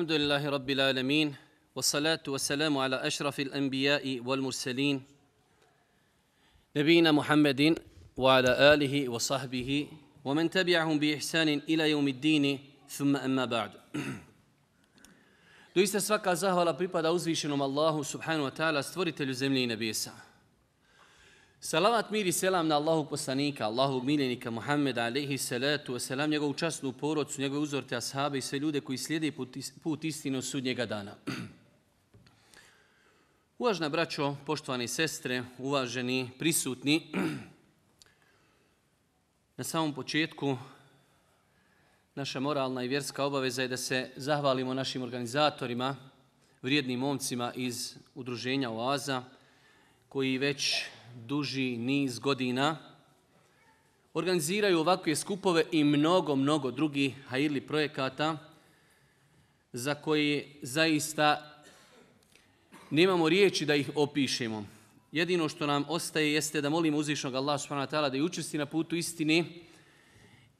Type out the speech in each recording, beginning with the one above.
الحمد لله رب العالمين والصلاة والسلام على أشرف الأنبياء والمرسلين نبينا محمد وعلى آله وصحبه ومن تبعهم بإحسان إلى يوم الدين ثم أما بعد Doista svaka zahvala pripada uzvišenom Allahu subhanahu wa ta'ala stvoritelju zemlje i nebesa. Salavat mir i selam na Allahu poslanika, Allahu miljenika Muhammeda alaihi salatu selam njegovu časnu porodcu, njegove uzorte ashabe i sve ljude koji slijede put, put istinu sudnjega dana. Uvažna braćo, poštovane sestre, uvaženi prisutni, na samom početku naša moralna i vjerska obaveza je da se zahvalimo našim organizatorima, vrijednim momcima iz udruženja Oaza, koji već duži niz godina organiziraju ovakve skupove i mnogo, mnogo drugih hajili projekata za koje zaista nemamo riječi da ih opišemo. Jedino što nam ostaje jeste da molimo uzvišnog Allah subhanahu da ih učesti na putu istini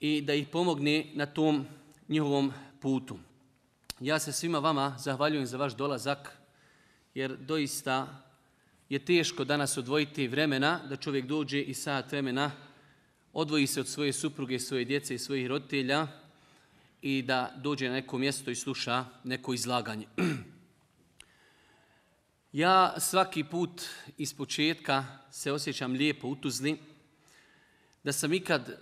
i da ih pomogne na tom njihovom putu. Ja se svima vama zahvaljujem za vaš dolazak jer doista je teško danas odvojiti vremena da čovjek dođe i sat vremena odvoji se od svoje supruge, svoje djece i svojih roditelja i da dođe na neko mjesto i sluša neko izlaganje. Ja svaki put iz početka se osjećam lijepo u Tuzli, da sam ikad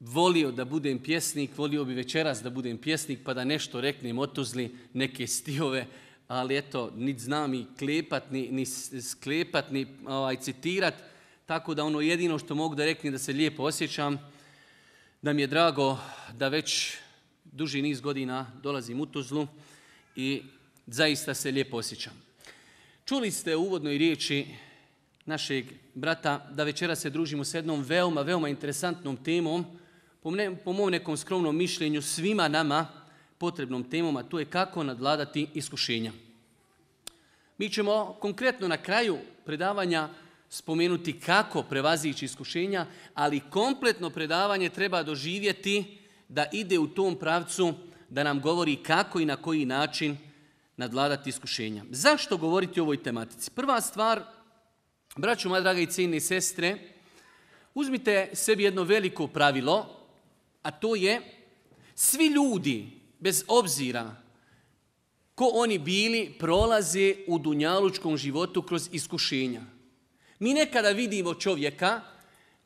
volio da budem pjesnik, volio bi večeras da budem pjesnik pa da nešto reknem o Tuzli, neke stihove, ali eto, niti znam i klepat, ni, ni sklepat, ni ovaj, citirat, tako da ono jedino što mogu da reknem da se lijepo osjećam, da mi je drago da već duži niz godina dolazim u Tuzlu i zaista se lijepo osjećam. Čuli ste u uvodnoj riječi našeg brata da večera se družimo s jednom veoma, veoma interesantnom temom, po mom nekom skromnom mišljenju svima nama, potrebnom temom, a to je kako nadladati iskušenja. Mi ćemo konkretno na kraju predavanja spomenuti kako prevazići iskušenja, ali kompletno predavanje treba doživjeti da ide u tom pravcu da nam govori kako i na koji način nadladati iskušenja. Zašto govoriti o ovoj tematici? Prva stvar, braću moja draga i sestre, uzmite sebi jedno veliko pravilo, a to je svi ljudi bez obzira ko oni bili, prolaze u dunjalučkom životu kroz iskušenja. Mi nekada vidimo čovjeka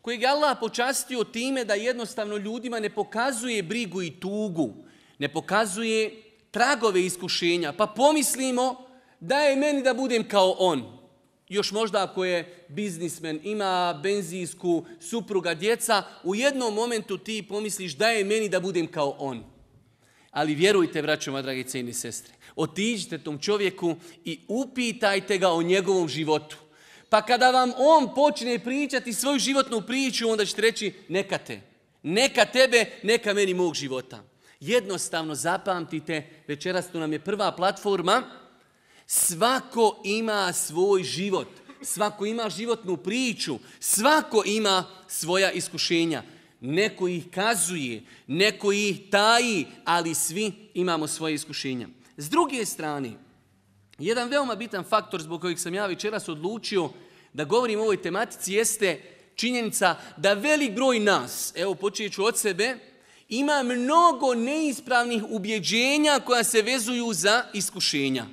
kojeg je Allah počastio time da jednostavno ljudima ne pokazuje brigu i tugu, ne pokazuje tragove iskušenja, pa pomislimo da je meni da budem kao on. Još možda ako je biznismen, ima benzinsku, supruga, djeca, u jednom momentu ti pomisliš da je meni da budem kao on. Ali vjerujte, braćo moja dragi cijeni sestre, otiđite tom čovjeku i upitajte ga o njegovom životu. Pa kada vam on počne pričati svoju životnu priču, onda ćete reći neka te. Neka tebe, neka meni mog života. Jednostavno zapamtite, večeras tu nam je prva platforma, svako ima svoj život. Svako ima životnu priču, svako ima svoja iskušenja. Neko ih kazuje, neko ih taji, ali svi imamo svoje iskušenja. S druge strane, jedan veoma bitan faktor zbog kojeg sam ja večeras odlučio da govorim o ovoj tematici jeste činjenica da velik broj nas, evo počet ću od sebe, ima mnogo neispravnih ubjeđenja koja se vezuju za iskušenja.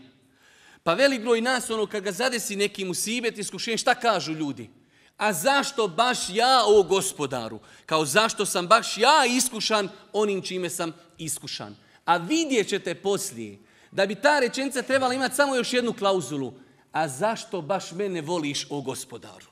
Pa velik broj nas, ono kad ga zadesi neki musibet, iskušenje, šta kažu ljudi? A zašto baš ja, o gospodaru? Kao zašto sam baš ja iskušan onim čime sam iskušan? A vidjet ćete poslije da bi ta rečenica trebala imati samo još jednu klauzulu. A zašto baš mene voliš, o gospodaru?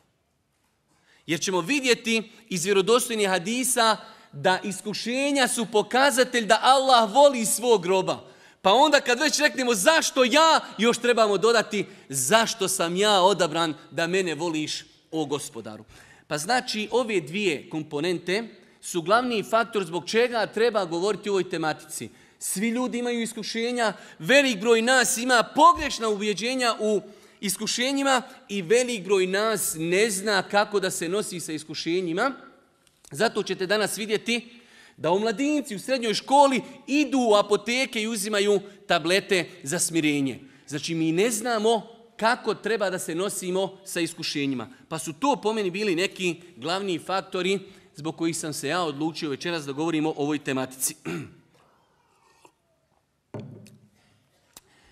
Jer ćemo vidjeti iz vjerodostojnih hadisa da iskušenja su pokazatelj da Allah voli svog groba. Pa onda kad već reknemo zašto ja, još trebamo dodati zašto sam ja odabran da mene voliš o gospodaru. Pa znači ove dvije komponente su glavni faktor zbog čega treba govoriti o ovoj tematici. Svi ljudi imaju iskušenja, velik broj nas ima pogrešna ubjeđenja u iskušenjima i velik broj nas ne zna kako da se nosi sa iskušenjima. Zato ćete danas vidjeti da u mladinci u srednjoj školi idu u apoteke i uzimaju tablete za smirenje. Znači mi ne znamo kako treba da se nosimo sa iskušenjima. Pa su to po meni bili neki glavni faktori zbog kojih sam se ja odlučio večeras da govorimo o ovoj tematici.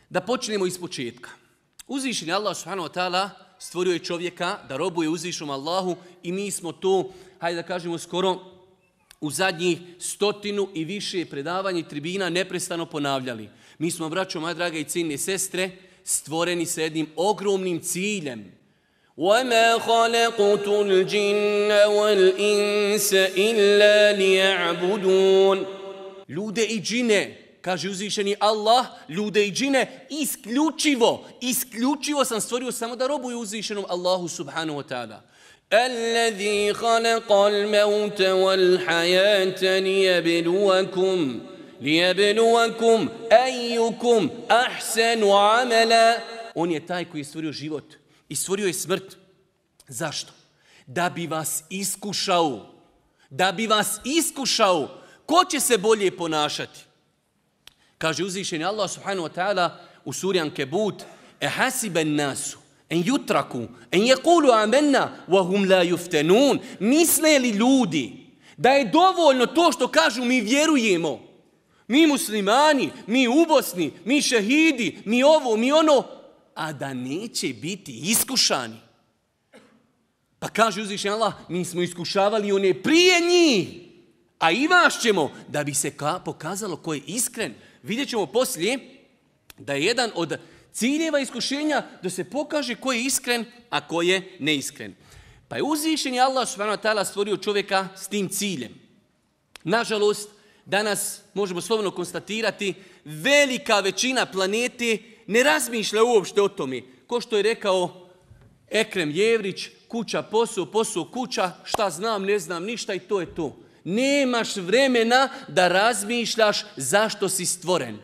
Da počnemo iz početka. Uzvišen je Allah stvorio je čovjeka da robuje uzvišom Allahu i mi smo to, hajde da kažemo skoro, u zadnjih stotinu i više predavanja i tribina neprestano ponavljali. Mi smo, braćo, moja draga i ciljne sestre, stvoreni sa jednim ogromnim ciljem. وَمَا خَلَقْتُ الْجِنَّ وَالْإِنسَ إِلَّا لِيَعْبُدُونَ Ljude i džine, kaže uzvišeni Allah, ljude i džine, isključivo, isključivo sam stvorio samo da robuju uzvišenom Allahu subhanahu wa ta'ala. الذي خلق الموت وَالْحَيَاتَ ليبلوكم أَيُّكُمْ أَحْسَنُ عَمَلًا On je taj koji je stvorio život i stvorio je smrt. Zašto? Da bi vas iskušao. Da bi vas iskušao. Ko će se bolje ponašati? Kaže uzvišeni Allah subhanahu wa ta'ala u suri Ankebut nasu en jutraku, en amenna, wahum la juftenun. Misle li ljudi da je dovoljno to što kažu mi vjerujemo, mi muslimani, mi ubosni, mi šehidi, mi ovo, mi ono, a da neće biti iskušani. Pa kaže uzvišen Allah, mi smo iskušavali one prije njih, a i vas ćemo, da bi se pokazalo ko je iskren. Vidjet ćemo poslije da je jedan od ciljeva iskušenja da se pokaže ko je iskren, a ko je neiskren. Pa je uzvišen je Allah stvorio čovjeka s tim ciljem. Nažalost, Danas možemo slovno konstatirati, velika većina planeti ne razmišlja uopšte o tome. Ko što je rekao Ekrem Jevrić, kuća posao, posao kuća, šta znam, ne znam ništa i to je to. Nemaš vremena da razmišljaš zašto si stvoren.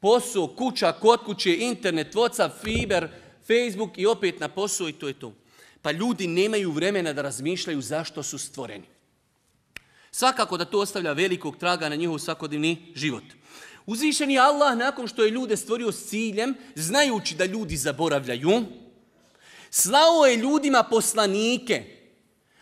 Posao, kuća, kod kuće, internet, voca, Fiber, Facebook i opet na posao i to je to. Pa ljudi nemaju vremena da razmišljaju zašto su stvoreni. Svakako da to ostavlja velikog traga na njihov svakodnevni život. Uzvišeni Allah nakon što je ljude stvorio s ciljem, znajući da ljudi zaboravljaju, slao je ljudima poslanike.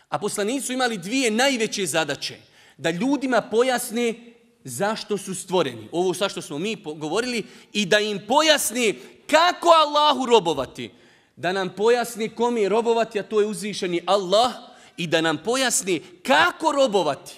A poslanici su imali dvije najveće zadaće. Da ljudima pojasne zašto su stvoreni. Ovo sa što smo mi govorili i da im pojasni kako Allahu robovati. Da nam pojasni kom je robovati, a to je uzvišeni Allah i da nam pojasni kako robovati.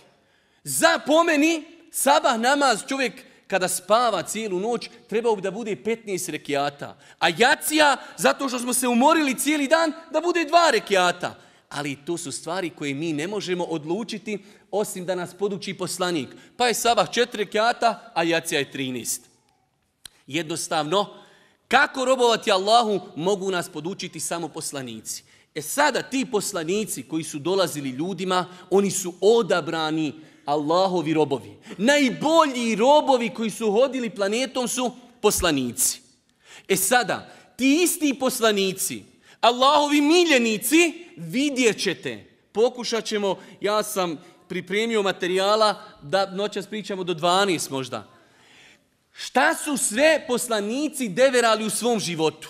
Za pomeni, sabah namaz čovjek kada spava cijelu noć, trebao bi da bude 15 rekiata. A jacija, zato što smo se umorili cijeli dan, da bude dva rekiata. Ali to su stvari koje mi ne možemo odlučiti, osim da nas poduči poslanik. Pa je sabah četiri rekiata, a jacija je 13. Jednostavno, kako robovati Allahu mogu nas podučiti samo poslanici. E sada ti poslanici koji su dolazili ljudima, oni su odabrani Allahovi robovi. Najbolji robovi koji su hodili planetom su poslanici. E sada, ti isti poslanici, Allahovi miljenici, vidjet ćete. Pokušat ćemo, ja sam pripremio materijala da noćas pričamo do 12 možda. Šta su sve poslanici deverali u svom životu?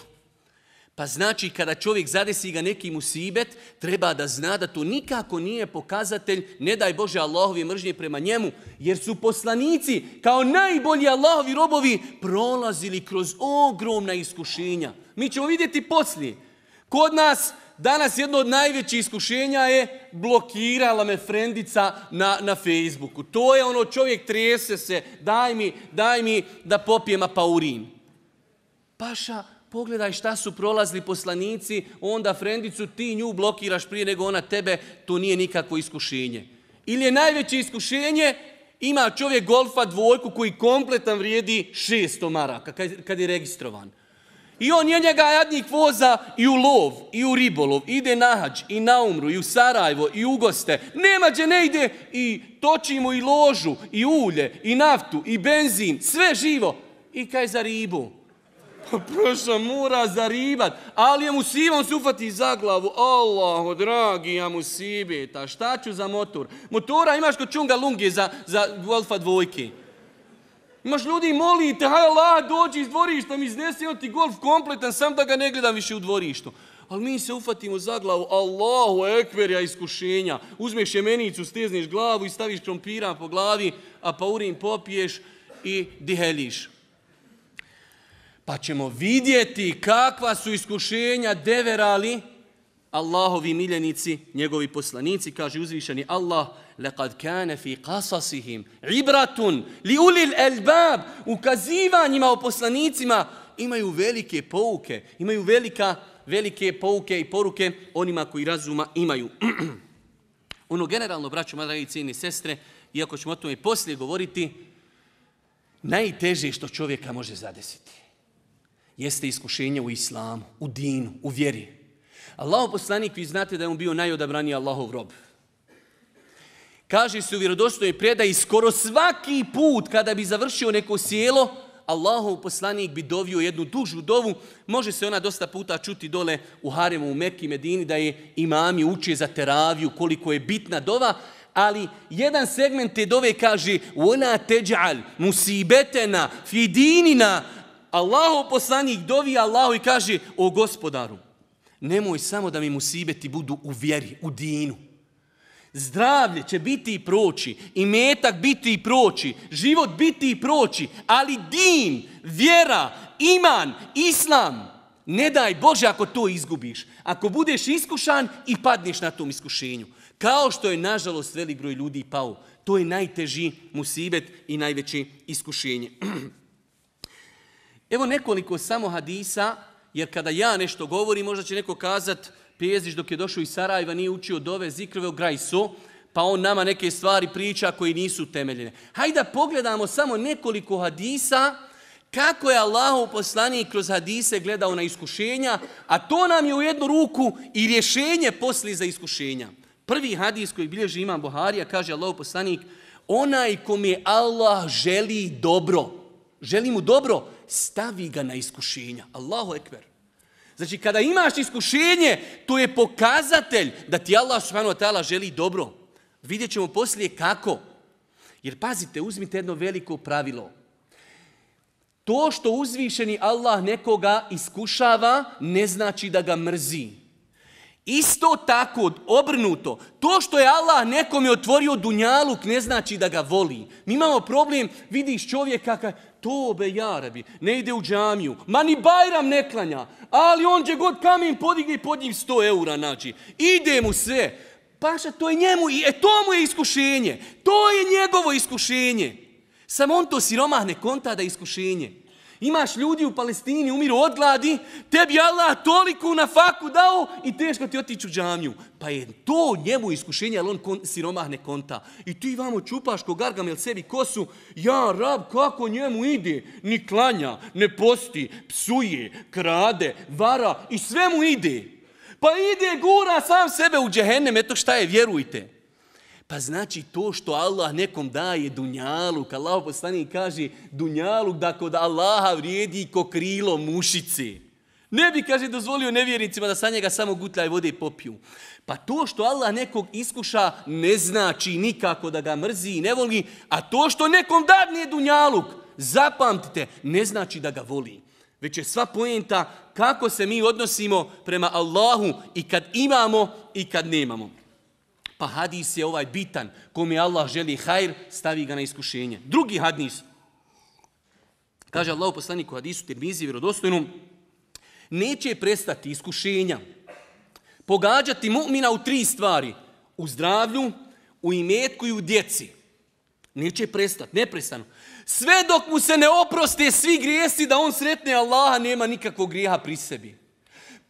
Pa znači kada čovjek zadesi ga u sibet, treba da zna da to nikako nije pokazatelj, ne daj Bože Allahovi mržnje prema njemu, jer su poslanici kao najbolji Allahovi robovi prolazili kroz ogromna iskušenja. Mi ćemo vidjeti poslije. Kod nas danas jedno od najvećih iskušenja je blokirala me frendica na, na Facebooku. To je ono čovjek trese se, daj mi, daj mi da popijem apaurin. Paša, Pogledaj šta su prolazili poslanici, onda frendicu ti nju blokiraš prije nego ona tebe, to nije nikakvo iskušenje. Ili je najveće iskušenje, ima čovjek golfa dvojku koji kompletan vrijedi 600 maraka kad je registrovan. I on je njega jadnik voza i u lov, i u ribolov, ide na hađ, i na umru, i u Sarajevo, i u goste. Nema gdje ne ide i mu i ložu, i ulje, i naftu, i benzin, sve živo. I kaj za ribu? mora zaribat. Ali je mu sivom se za glavu. Allaho, dragi, ja mu sibeta. Šta ću za motor? Motora imaš kod čunga lungi za, Golfa dvojke. Imaš ljudi, molite, haj Allah, dođi iz dvorišta, mi iznesi ti golf kompletan, sam da ga ne gledam više u dvorištu. Ali mi se ufatimo za glavu, Allahu ekverja iskušenja. Uzmeš jemenicu, stezneš glavu i staviš krompira po glavi, a pa urim popiješ i diheliš. Pa ćemo vidjeti kakva su iskušenja deverali Allahovi miljenici, njegovi poslanici, kaže uzvišeni Allah, لَقَدْ كَانَ فِي قَصَصِهِمْ عِبْرَةٌ الْأَلْبَابِ Ukazivanjima o poslanicima imaju velike pouke, imaju velika, velike pouke i poruke onima koji razuma imaju. ono generalno, braćo, dragi cijeni sestre, iako ćemo o tome i poslije govoriti, najteže što čovjeka može zadesiti jeste iskušenje u islamu, u dinu, u vjeri. Allahov poslanik, vi znate da je on bio najodabraniji Allahov rob. Kaže se u vjerodostojnoj predaji, skoro svaki put kada bi završio neko sjelo, Allahov poslanik bi dovio jednu dužu dovu. Može se ona dosta puta čuti dole u Haremu, u Mekki, Medini, da je imami uče za teraviju, koliko je bitna dova, ali jedan segment te dove kaže ona teđal musibetena fidinina Allahu poslanik dovi Allahu i kaže, o gospodaru, nemoj samo da mi musibeti budu u vjeri, u dinu. Zdravlje će biti i proći, i metak biti i proći, život biti i proći, ali din, vjera, iman, islam, ne daj Bože ako to izgubiš. Ako budeš iskušan i padneš na tom iskušenju. Kao što je, nažalost, velik broj ljudi pao. To je najteži musibet i najveće iskušenje. Evo nekoliko samo hadisa, jer kada ja nešto govorim, možda će neko kazat, pjeziš dok je došao iz Sarajeva nije učio dove zikrove u Grajsu, pa on nama neke stvari priča koji nisu temeljene. Hajde pogledamo samo nekoliko hadisa, kako je u kroz hadise gledao na iskušenja, a to nam je u jednu ruku i rješenje poslije za iskušenja. Prvi hadis koji bilježi imam Buharija, kaže Allahov poslanik, onaj kom je Allah želi dobro, želi mu dobro, stavi ga na iskušenja. Allahu ekber. Znači, kada imaš iskušenje, to je pokazatelj da ti Allah subhanahu wa želi dobro. Vidjet ćemo poslije kako. Jer pazite, uzmite jedno veliko pravilo. To što uzvišeni Allah nekoga iskušava, ne znači da ga mrzi. Isto tako, obrnuto, to što je Allah nekom je otvorio dunjaluk ne znači da ga voli. Mi imamo problem, vidiš čovjeka, Tobe Jarebi, ne ide u džamiju, ma ni Bajram ne klanja, ali on će god kamen podigne i pod njim 100 eura nađi. Ide mu sve. Paša, to je njemu, e to mu je iskušenje. To je njegovo iskušenje. Samo on to siromahne ne konta da je iskušenje. Imaš ljudi u Palestini, umiru od gladi, tebi Allah toliko na faku dao i teško ti otići u džamiju. Pa je to njemu iskušenje, ali on kon, ne konta. I ti vamo čupaš ko gargam, sebi kosu, ja rab, kako njemu ide? Ni klanja, ne posti, psuje, krade, vara i sve mu ide. Pa ide, gura sam sebe u džehennem, eto šta je, vjerujte. Pa znači to što Allah nekom daje dunjaluk. Allah poslanik kaže dunjaluk da kod Allaha vrijedi ko krilo mušice. Ne bi, kaže, dozvolio nevjernicima da sa njega samo i vode i popiju. Pa to što Allah nekog iskuša ne znači nikako da ga mrzi i ne voli, a to što nekom dadne dunjaluk, zapamtite, ne znači da ga voli. Već je sva pojenta kako se mi odnosimo prema Allahu i kad imamo i kad nemamo. Pa hadis je ovaj bitan, je Allah želi hajr, stavi ga na iskušenje. Drugi hadis, kaže Allah u u hadisu Tirmizi vjerodostojnom, neće prestati iskušenja pogađati mu'mina u tri stvari. U zdravlju, u imetku i u djeci. Neće prestati, neprestano. Sve dok mu se ne oproste svi grijesi da on sretne Allaha, nema nikakvog grijeha pri sebi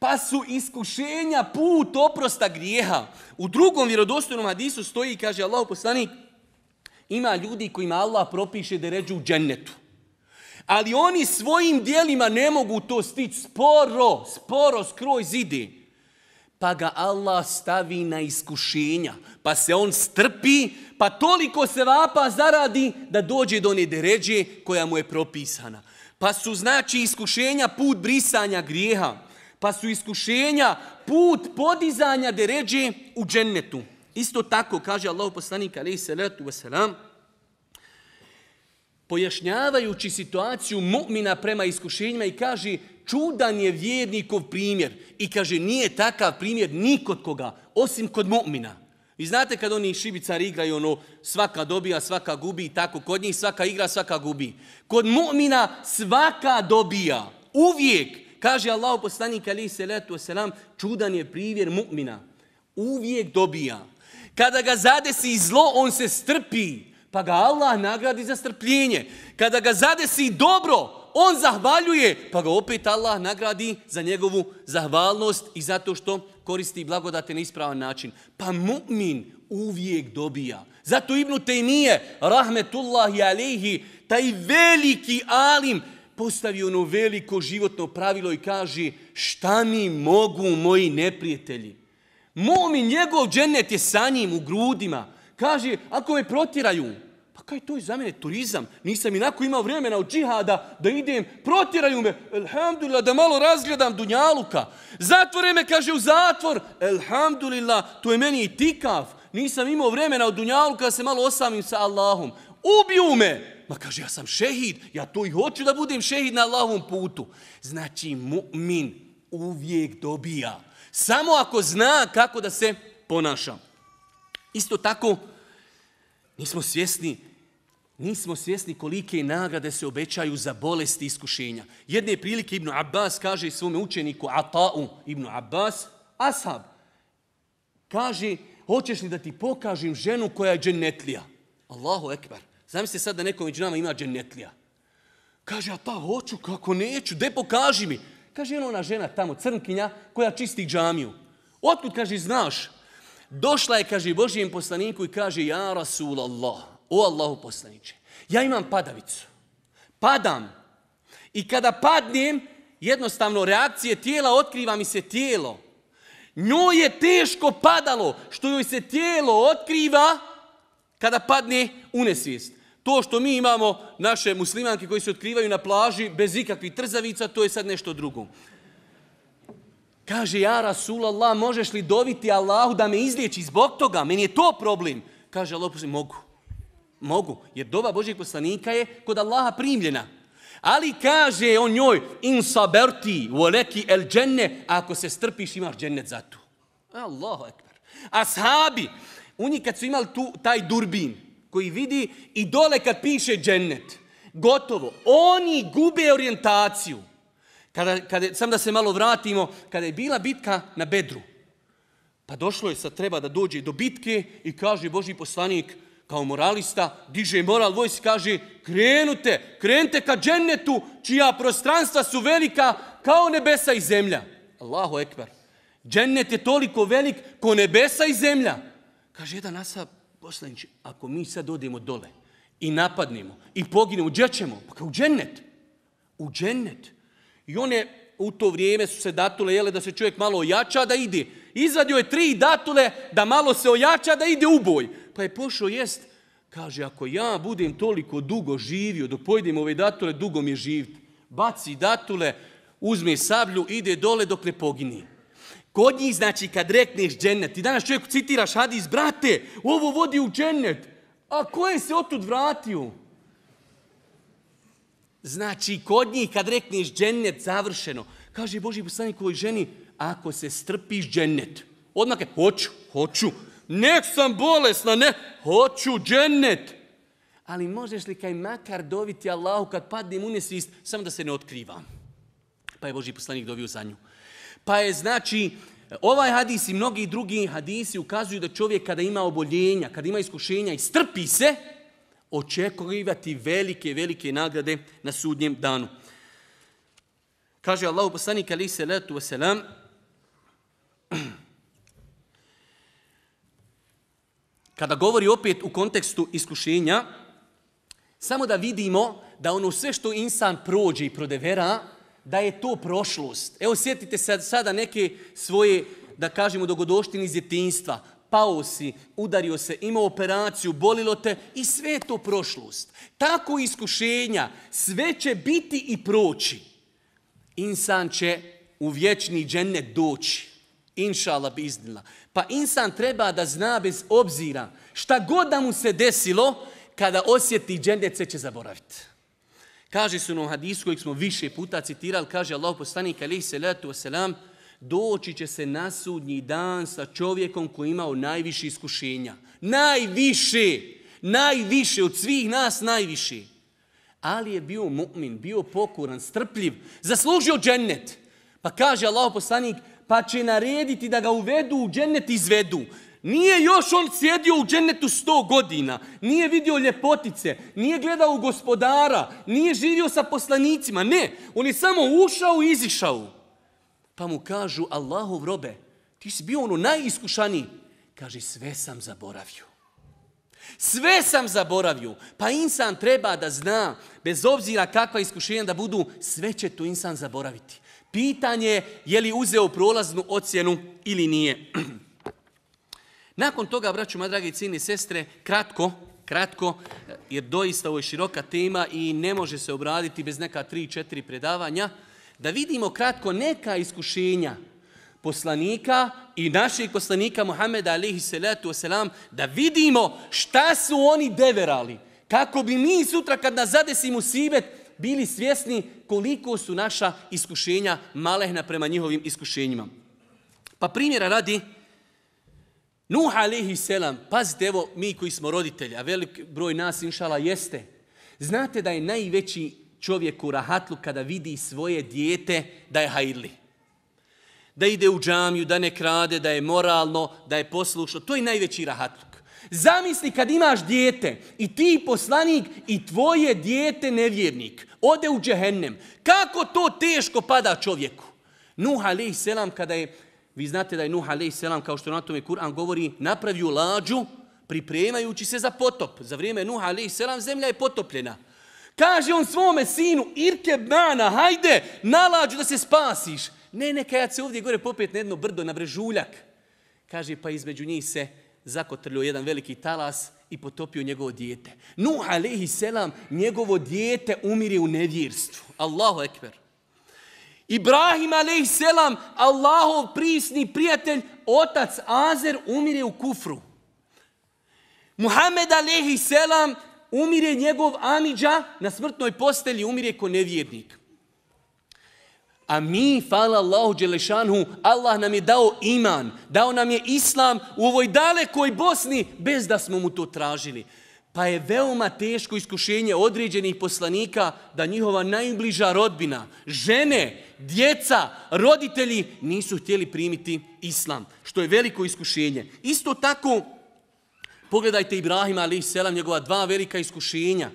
pa su iskušenja put oprosta grijeha. U drugom vjerodostojnom hadisu stoji, i kaže Allah poslanik, ima ljudi kojima Allah propiše da ređu u džennetu. Ali oni svojim dijelima ne mogu to stići sporo, sporo skroj zidi Pa ga Allah stavi na iskušenja, pa se on strpi, pa toliko se vapa zaradi da dođe do one deređe koja mu je propisana. Pa su znači iskušenja put brisanja grijeha. Pa su iskušenja put podizanja deređe u džennetu. Isto tako kaže Allah poslanik alaihi salatu wasalam, pojašnjavajući situaciju mu'mina prema iskušenjima i kaže čudan je vjernikov primjer. I kaže nije takav primjer nikod koga, osim kod mu'mina. Vi znate kad oni šibicari igraju ono svaka dobija, svaka gubi i tako kod njih svaka igra, svaka gubi. Kod mu'mina svaka dobija. Uvijek. Kaže Allah poslanik ali se letu selam, čudan je privjer mu'mina. Uvijek dobija. Kada ga zadesi zlo, on se strpi, pa ga Allah nagradi za strpljenje. Kada ga zadesi dobro, on zahvaljuje, pa ga opet Allah nagradi za njegovu zahvalnost i zato što koristi blagodate na ispravan način. Pa mu'min uvijek dobija. Zato Ibnu Tejmije, rahmetullahi alehi, taj veliki alim, postavi ono veliko životno pravilo i kaže šta mi mogu moji neprijatelji? Mom mi njegov džennet je sa njim u grudima. Kaže, ako me protiraju, pa kaj to je za mene turizam? Nisam inako imao vremena od džihada da idem, protiraju me, elhamdulillah, da malo razgledam Dunjaluka. Zatvore me, kaže, u zatvor, elhamdulillah, to je meni i tikav. Nisam imao vremena od Dunjaluka da se malo osamim sa Allahom. Ubiju me, ma kaže, ja sam šehid, ja to i hoću da budem šehid na Allahovom putu. Znači, mu'min uvijek dobija. Samo ako zna kako da se ponaša. Isto tako, nismo svjesni Nismo svjesni kolike nagrade se obećaju za bolesti i iskušenja. Jedne prilike Ibnu Abbas kaže svome učeniku Ata'u Ibnu Abbas, Ashab, kaže, hoćeš li da ti pokažem ženu koja je džennetlija? Allahu ekber. Zamislite sad da neko među nama ima dženetlija. Kaže, a pa hoću, kako neću, de pokaži mi. Kaže, ona žena tamo, crnkinja, koja čisti džamiju. Otkud, kaže, znaš? Došla je, kaže, Božijem poslaniku i kaže, ja Rasul Allah, o Allahu poslaniče, ja imam padavicu. Padam. I kada padnem, jednostavno reakcije tijela, otkriva mi se tijelo. Njoj je teško padalo, što joj se tijelo otkriva kada padne u to što mi imamo naše muslimanke koji se otkrivaju na plaži bez ikakvih trzavica, to je sad nešto drugo. Kaže, ja Rasulallah, možeš li dobiti Allahu da me izliječi zbog toga? Meni je to problem. Kaže Allah, mogu. Mogu, jer doba Božeg poslanika je kod Allaha primljena. Ali kaže on njoj, in saberti, oleki el dženne, ako se strpiš imaš džennet za to. Allahu ekber. Ashabi, oni kad su imali tu, taj durbin, koji vidi i dole kad piše džennet. Gotovo. Oni gube orijentaciju. Kada, sam da se malo vratimo, kada je bila bitka na Bedru, pa došlo je sad treba da dođe do bitke i kaže Boži poslanik, kao moralista, diže moral i kaže krenute, krenite ka džennetu, čija prostranstva su velika kao nebesa i zemlja. Allahu ekber. Džennet je toliko velik ko nebesa i zemlja. Kaže jedan asab, poslanići, ako mi sad odemo dole i napadnemo i poginemo, gdje ćemo? Pa kao u džennet. U džennet. I one u to vrijeme su se datule jele da se čovjek malo ojača da ide. Izvadio je tri datule da malo se ojača da ide u boj. Pa je pošao jest. Kaže, ako ja budem toliko dugo živio, dok pojedem ove datule, dugo mi je živiti. Baci datule, uzme sablju, ide dole dok ne pogini. Kod njih, znači, kad rekneš džennet, ti danas čovjeku citiraš hadis, brate, ovo vodi u džennet. A ko je se otud vratio? Znači, kod njih kad rekneš džennet, završeno. Kaže Boži poslanik ovoj ženi, ako se strpiš džennet. Odmah hoću, hoću. Nek sam bolesna, ne, hoću džennet. Ali možeš li kaj makar doviti Allahu kad padnem u samo da se ne otkrivam. Pa je Boži poslanik dovio za nju. Pa je znači, ovaj hadis i mnogi drugi hadisi ukazuju da čovjek kada ima oboljenja, kada ima iskušenja i strpi se, očekivati velike, velike nagrade na sudnjem danu. Kaže Allahu poslanik ali se letu wasalam, kada govori opet u kontekstu iskušenja, samo da vidimo da ono sve što insan prođe i prodevera, da je to prošlost. Evo sjetite se sada neke svoje, da kažemo, dogodoštine iz djetinstva. Pao si, udario se, imao operaciju, bolilo te i sve je to prošlost. Tako iskušenja, sve će biti i proći. Insan će u vječni džennet doći. Inšala bi iznila. Pa insan treba da zna bez obzira šta god da mu se desilo, kada osjeti džennet će zaboraviti. Kaže se u onom hadisu kojeg smo više puta citirali, kaže Allah poslanik alaihi salatu wasalam, doći će se na sudnji dan sa čovjekom koji je imao najviše iskušenja. Najviše! Najviše, od svih nas najviše. Ali je bio mu'min, bio pokuran, strpljiv, zaslužio džennet. Pa kaže Allah poslanik, pa će narediti da ga uvedu u džennet izvedu. Nije još on sjedio u džennetu sto godina, nije vidio ljepotice, nije gledao gospodara, nije živio sa poslanicima, ne. On je samo ušao i izišao. Pa mu kažu, Allahov robe, ti si bio ono najiskušaniji. Kaže, sve sam zaboravio. Sve sam zaboravio. Pa insan treba da zna, bez obzira kakva iskušenja da budu, sve će tu insan zaboraviti. Pitanje je, je li uzeo prolaznu ocjenu ili nije. Nakon toga, braću moja dragi cini sestre, kratko, kratko, jer doista ovo je široka tema i ne može se obraditi bez neka tri, četiri predavanja, da vidimo kratko neka iskušenja poslanika i naših poslanika Muhammeda alihi salatu wasalam, da vidimo šta su oni deverali. Kako bi mi sutra kad nas zadesimo Sibet bili svjesni koliko su naša iskušenja malehna prema njihovim iskušenjima. Pa primjera radi, Nuh alihi selam, pazite evo mi koji smo roditelji, a velik broj nas inšala jeste. Znate da je najveći čovjek u rahatlu kada vidi svoje dijete da je hajli. Da ide u džamiju, da ne krade, da je moralno, da je poslušno. To je najveći rahatluk. Zamisli kad imaš dijete i ti poslanik i tvoje dijete nevjernik. Ode u džehennem. Kako to teško pada čovjeku? Nuh alaih selam kada je vi znate da je Nuh a.s. kao što na tome Kur'an govori napravio lađu pripremajući se za potop. Za vrijeme Nuh a.s. zemlja je potopljena. Kaže on svome sinu, Irke Bana, hajde, nalađu da se spasiš. Ne, neka ja se ovdje gore popet na jedno brdo, na brežuljak. Kaže, pa između njih se zakotrljio jedan veliki talas i potopio njegovo dijete. Nuh, a.s. njegovo dijete umiri u nevjerstvu. Allahu ekber. Ibrahim selam, Allahov prisni prijatelj, otac Azer, umire u kufru. Muhammed selam umire njegov Amidža, na smrtnoj postelji umire ko nevjernik. A mi, fala Allahu Đelešanhu, Allah nam je dao iman, dao nam je islam u ovoj dalekoj Bosni bez da smo mu to tražili. Pa je veoma teško iskušenje određenih poslanika da njihova najbliža rodbina, žene, djeca, roditelji nisu htjeli primiti islam, što je veliko iskušenje. Isto tako, pogledajte Ibrahim ali selam njegova dva velika iskušenja.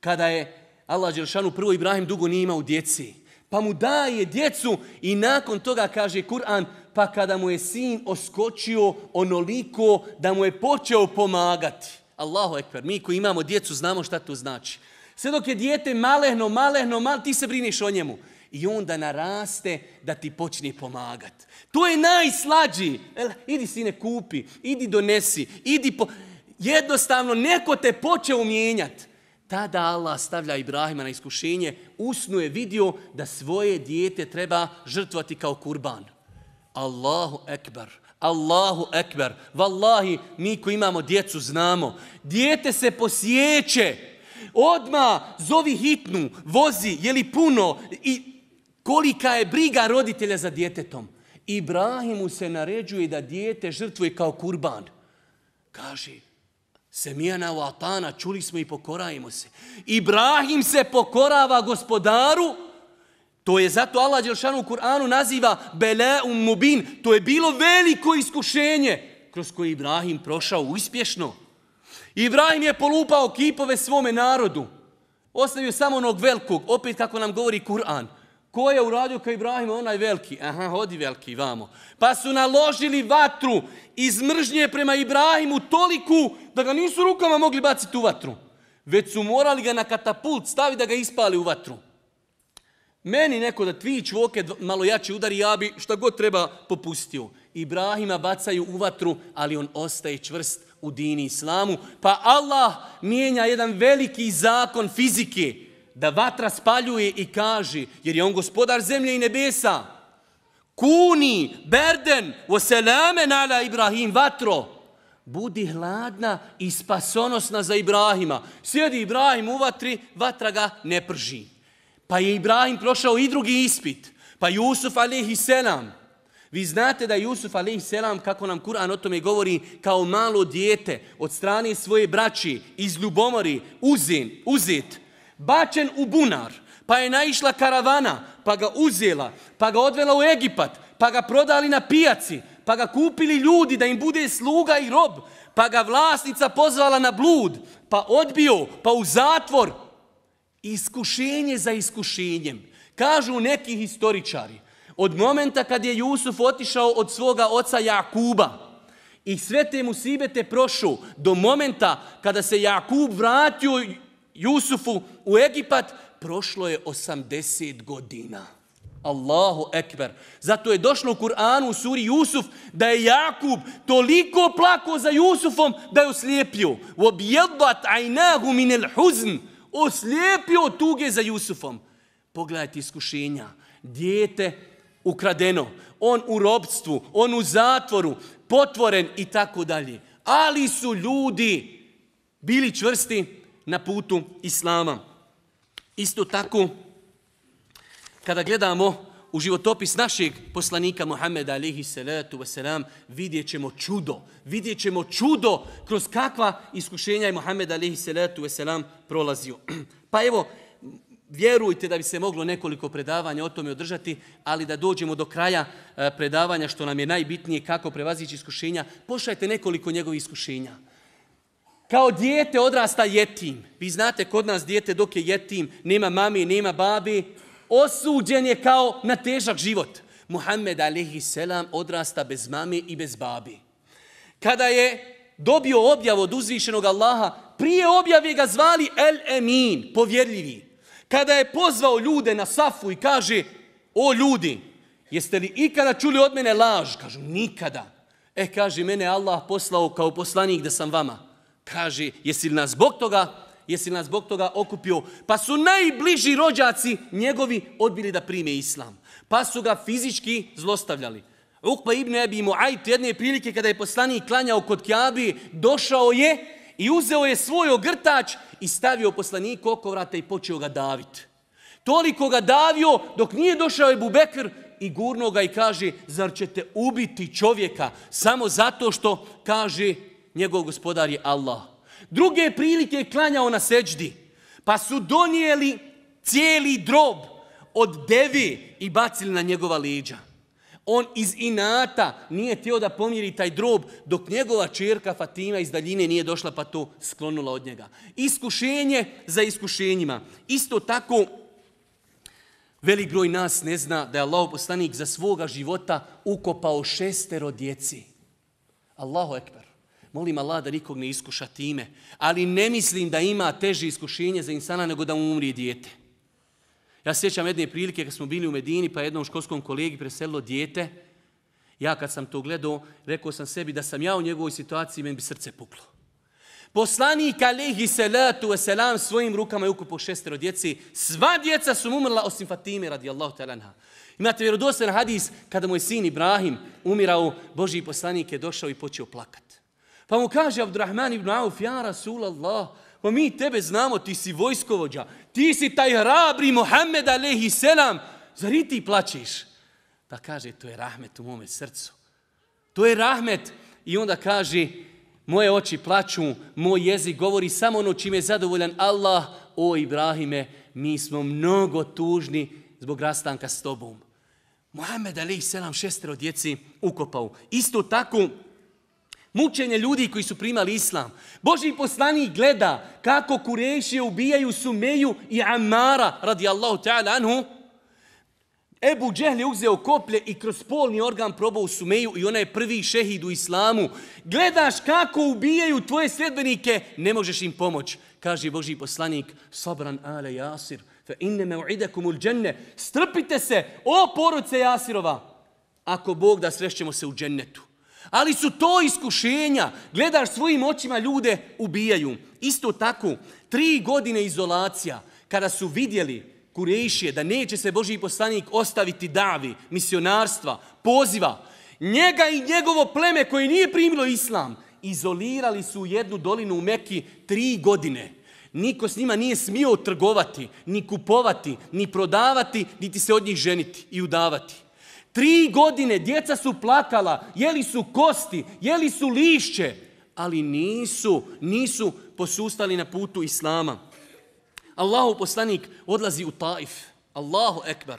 Kada je Allah Đeršanu prvo Ibrahim dugo nije imao djeci, pa mu daje djecu i nakon toga kaže Kur'an, pa kada mu je sin oskočio onoliko da mu je počeo pomagati. Allahu ekber, mi koji imamo djecu znamo šta to znači. Sve dok je dijete malehno, malehno, mal, ti se briniš o njemu. I onda naraste da ti počne pomagat. To je najslađi. idi sine kupi, idi donesi, idi po... Jednostavno, neko te poče mijenjati. Tada Allah stavlja Ibrahima na iskušenje, usnu je vidio da svoje dijete treba žrtvati kao kurban. Allahu Ekbar. Allahu ekber. Wallahi, mi koji imamo djecu znamo. Dijete se posjeće. Odma zovi hitnu, vozi, je li puno i kolika je briga roditelja za djetetom. Ibrahimu se naređuje da dijete žrtvuje kao kurban. Kaže, Semijana u Atana, čuli smo i pokorajimo se. Ibrahim se pokorava gospodaru, to je zato Allah Đelšanu u Kur'anu naziva Beleum Mubin. To je bilo veliko iskušenje kroz koje Ibrahim prošao uspješno. Ibrahim je polupao kipove svome narodu. Ostavio samo onog velikog, opet kako nam govori Kur'an. Ko je uradio kao Ibrahim? Onaj veliki. Aha, hodi veliki, vamo. Pa su naložili vatru iz mržnje prema Ibrahimu toliku da ga nisu rukama mogli baciti u vatru. Već su morali ga na katapult staviti da ga ispali u vatru. Meni neko da tvi čvoke malo jače udari, ja bi šta god treba popustio. Ibrahima bacaju u vatru, ali on ostaje čvrst u dini islamu. Pa Allah mijenja jedan veliki zakon fizike, da vatra spaljuje i kaže, jer je on gospodar zemlje i nebesa. Kuni, berden, oselame ala Ibrahim, vatro. Budi hladna i spasonosna za Ibrahima. Sjedi Ibrahim u vatri, vatra ga ne prži. Pa je Ibrahim prošao i drugi ispit. Pa Jusuf Alihi selam. Vi znate da Jusuf alihi selam, kako nam Kur'an o tome govori, kao malo dijete od strane svoje braći iz ljubomori uzin, uzet, bačen u bunar, pa je naišla karavana, pa ga uzela, pa ga odvela u Egipat, pa ga prodali na pijaci, pa ga kupili ljudi da im bude sluga i rob, pa ga vlasnica pozvala na blud, pa odbio, pa u zatvor, Iskušenje za iskušenjem. Kažu neki historičari, od momenta kad je Jusuf otišao od svoga oca Jakuba i sve te musibete prošu do momenta kada se Jakub vratio Jusufu u Egipat, prošlo je 80 godina. Allahu ekber. Zato je došlo u Kur'anu u suri Jusuf da je Jakub toliko plako za Jusufom da je oslijepio. وَبْيَضَّتْ عَيْنَاهُ مِنَ الْحُزْنِ oslijepio tuge za Jusufom. Pogledajte iskušenja. Dijete ukradeno, on u robstvu, on u zatvoru, potvoren i tako dalje. Ali su ljudi bili čvrsti na putu Islama. Isto tako, kada gledamo u životopis našeg poslanika Muhammeda alihi salatu wasalam vidjet ćemo čudo. Vidjet ćemo čudo kroz kakva iskušenja je Muhammed alihi salatu wasalam prolazio. Pa evo, vjerujte da bi se moglo nekoliko predavanja o tome održati, ali da dođemo do kraja e, predavanja što nam je najbitnije kako prevazići iskušenja, pošajte nekoliko njegovih iskušenja. Kao dijete odrasta jetim. Vi znate, kod nas dijete dok je jetim, nema mami, nema babi, osuđen je kao na težak život. Muhammed alihi selam odrasta bez mame i bez babi. Kada je dobio objavu od uzvišenog Allaha, prije objave ga zvali El Emin, povjerljivi. Kada je pozvao ljude na safu i kaže, o ljudi, jeste li ikada čuli od mene laž? Kažu, nikada. E, kaže, mene Allah poslao kao poslanik da sam vama. Kaže, jesi li nas zbog toga jesi nas zbog toga okupio, pa su najbliži rođaci njegovi odbili da prime islam. Pa su ga fizički zlostavljali. Ukba ibn Ebi Mu'ajt jedne prilike kada je poslanik klanjao kod Kjabi, došao je i uzeo je svoj ogrtač i stavio poslaniku oko vrata i počeo ga davit. Toliko ga davio dok nije došao je Bubekr i gurnuo ga i kaže zar ćete ubiti čovjeka samo zato što kaže njegov gospodar je Allah. Druge prilike je klanjao na seđdi. Pa su donijeli cijeli drob od devi i bacili na njegova liđa. On iz inata nije htio da pomiri taj drob dok njegova čerka Fatima iz daljine nije došla pa to sklonula od njega. Iskušenje za iskušenjima. Isto tako velik broj nas ne zna da je Allah za svoga života ukopao šestero djeci. Allahu ekber. Molim Allah da nikog ne iskuša time. Ali ne mislim da ima teže iskušenje za insana nego da mu umri dijete. Ja sjećam jedne prilike kad smo bili u Medini pa jednom školskom kolegi preselilo dijete. Ja kad sam to gledao, rekao sam sebi da sam ja u njegovoj situaciji, meni bi srce puklo. Poslanik alihi salatu wasalam svojim rukama je ukupo šestero djeci. Sva djeca su umrla osim Fatime radijallahu talanha. Imate vjerodostan hadis kada moj sin Ibrahim umirao, Boži poslanik je došao i počeo plakat. Pa mu kaže Abdurrahman ibn Auf, ja Rasul Allah, pa mi tebe znamo, ti si vojskovođa, ti si taj hrabri Muhammed alaihi selam, zar i ti plaćeš? Pa kaže, to je rahmet u mome srcu. To je rahmet. I onda kaže, moje oči plaću, moj jezik govori samo ono čime je zadovoljan Allah. O Ibrahime, mi smo mnogo tužni zbog rastanka s tobom. Muhammed alaihi selam šestero djeci ukopao. Isto tako, Mučenje ljudi koji su primali islam. Boži poslanik gleda kako kurešije ubijaju Sumeju i Amara, radi Allahu ta'ala anhu. Ebu Džehl je uzeo koplje i kroz polni organ probao u Sumeju i ona je prvi šehid u islamu. Gledaš kako ubijaju tvoje sljedbenike, ne možeš im pomoć. Kaže Boži poslanik, sabran ale jasir, fe inne me dženne. Strpite se, o porodce Jasirova, ako Bog da srešćemo se u džennetu. Ali su to iskušenja. Gledaš svojim očima ljude ubijaju. Isto tako, tri godine izolacija, kada su vidjeli Kurejšije, da neće se Boži poslanik ostaviti davi, misionarstva, poziva, njega i njegovo pleme koje nije primilo islam, izolirali su u jednu dolinu u Meki tri godine. Niko s njima nije smio trgovati, ni kupovati, ni prodavati, niti se od njih ženiti i udavati. Tri godine djeca su plakala, jeli su kosti, jeli su lišće, ali nisu, nisu posustali na putu Islama. Allahu poslanik odlazi u tajf. Allahu ekbar.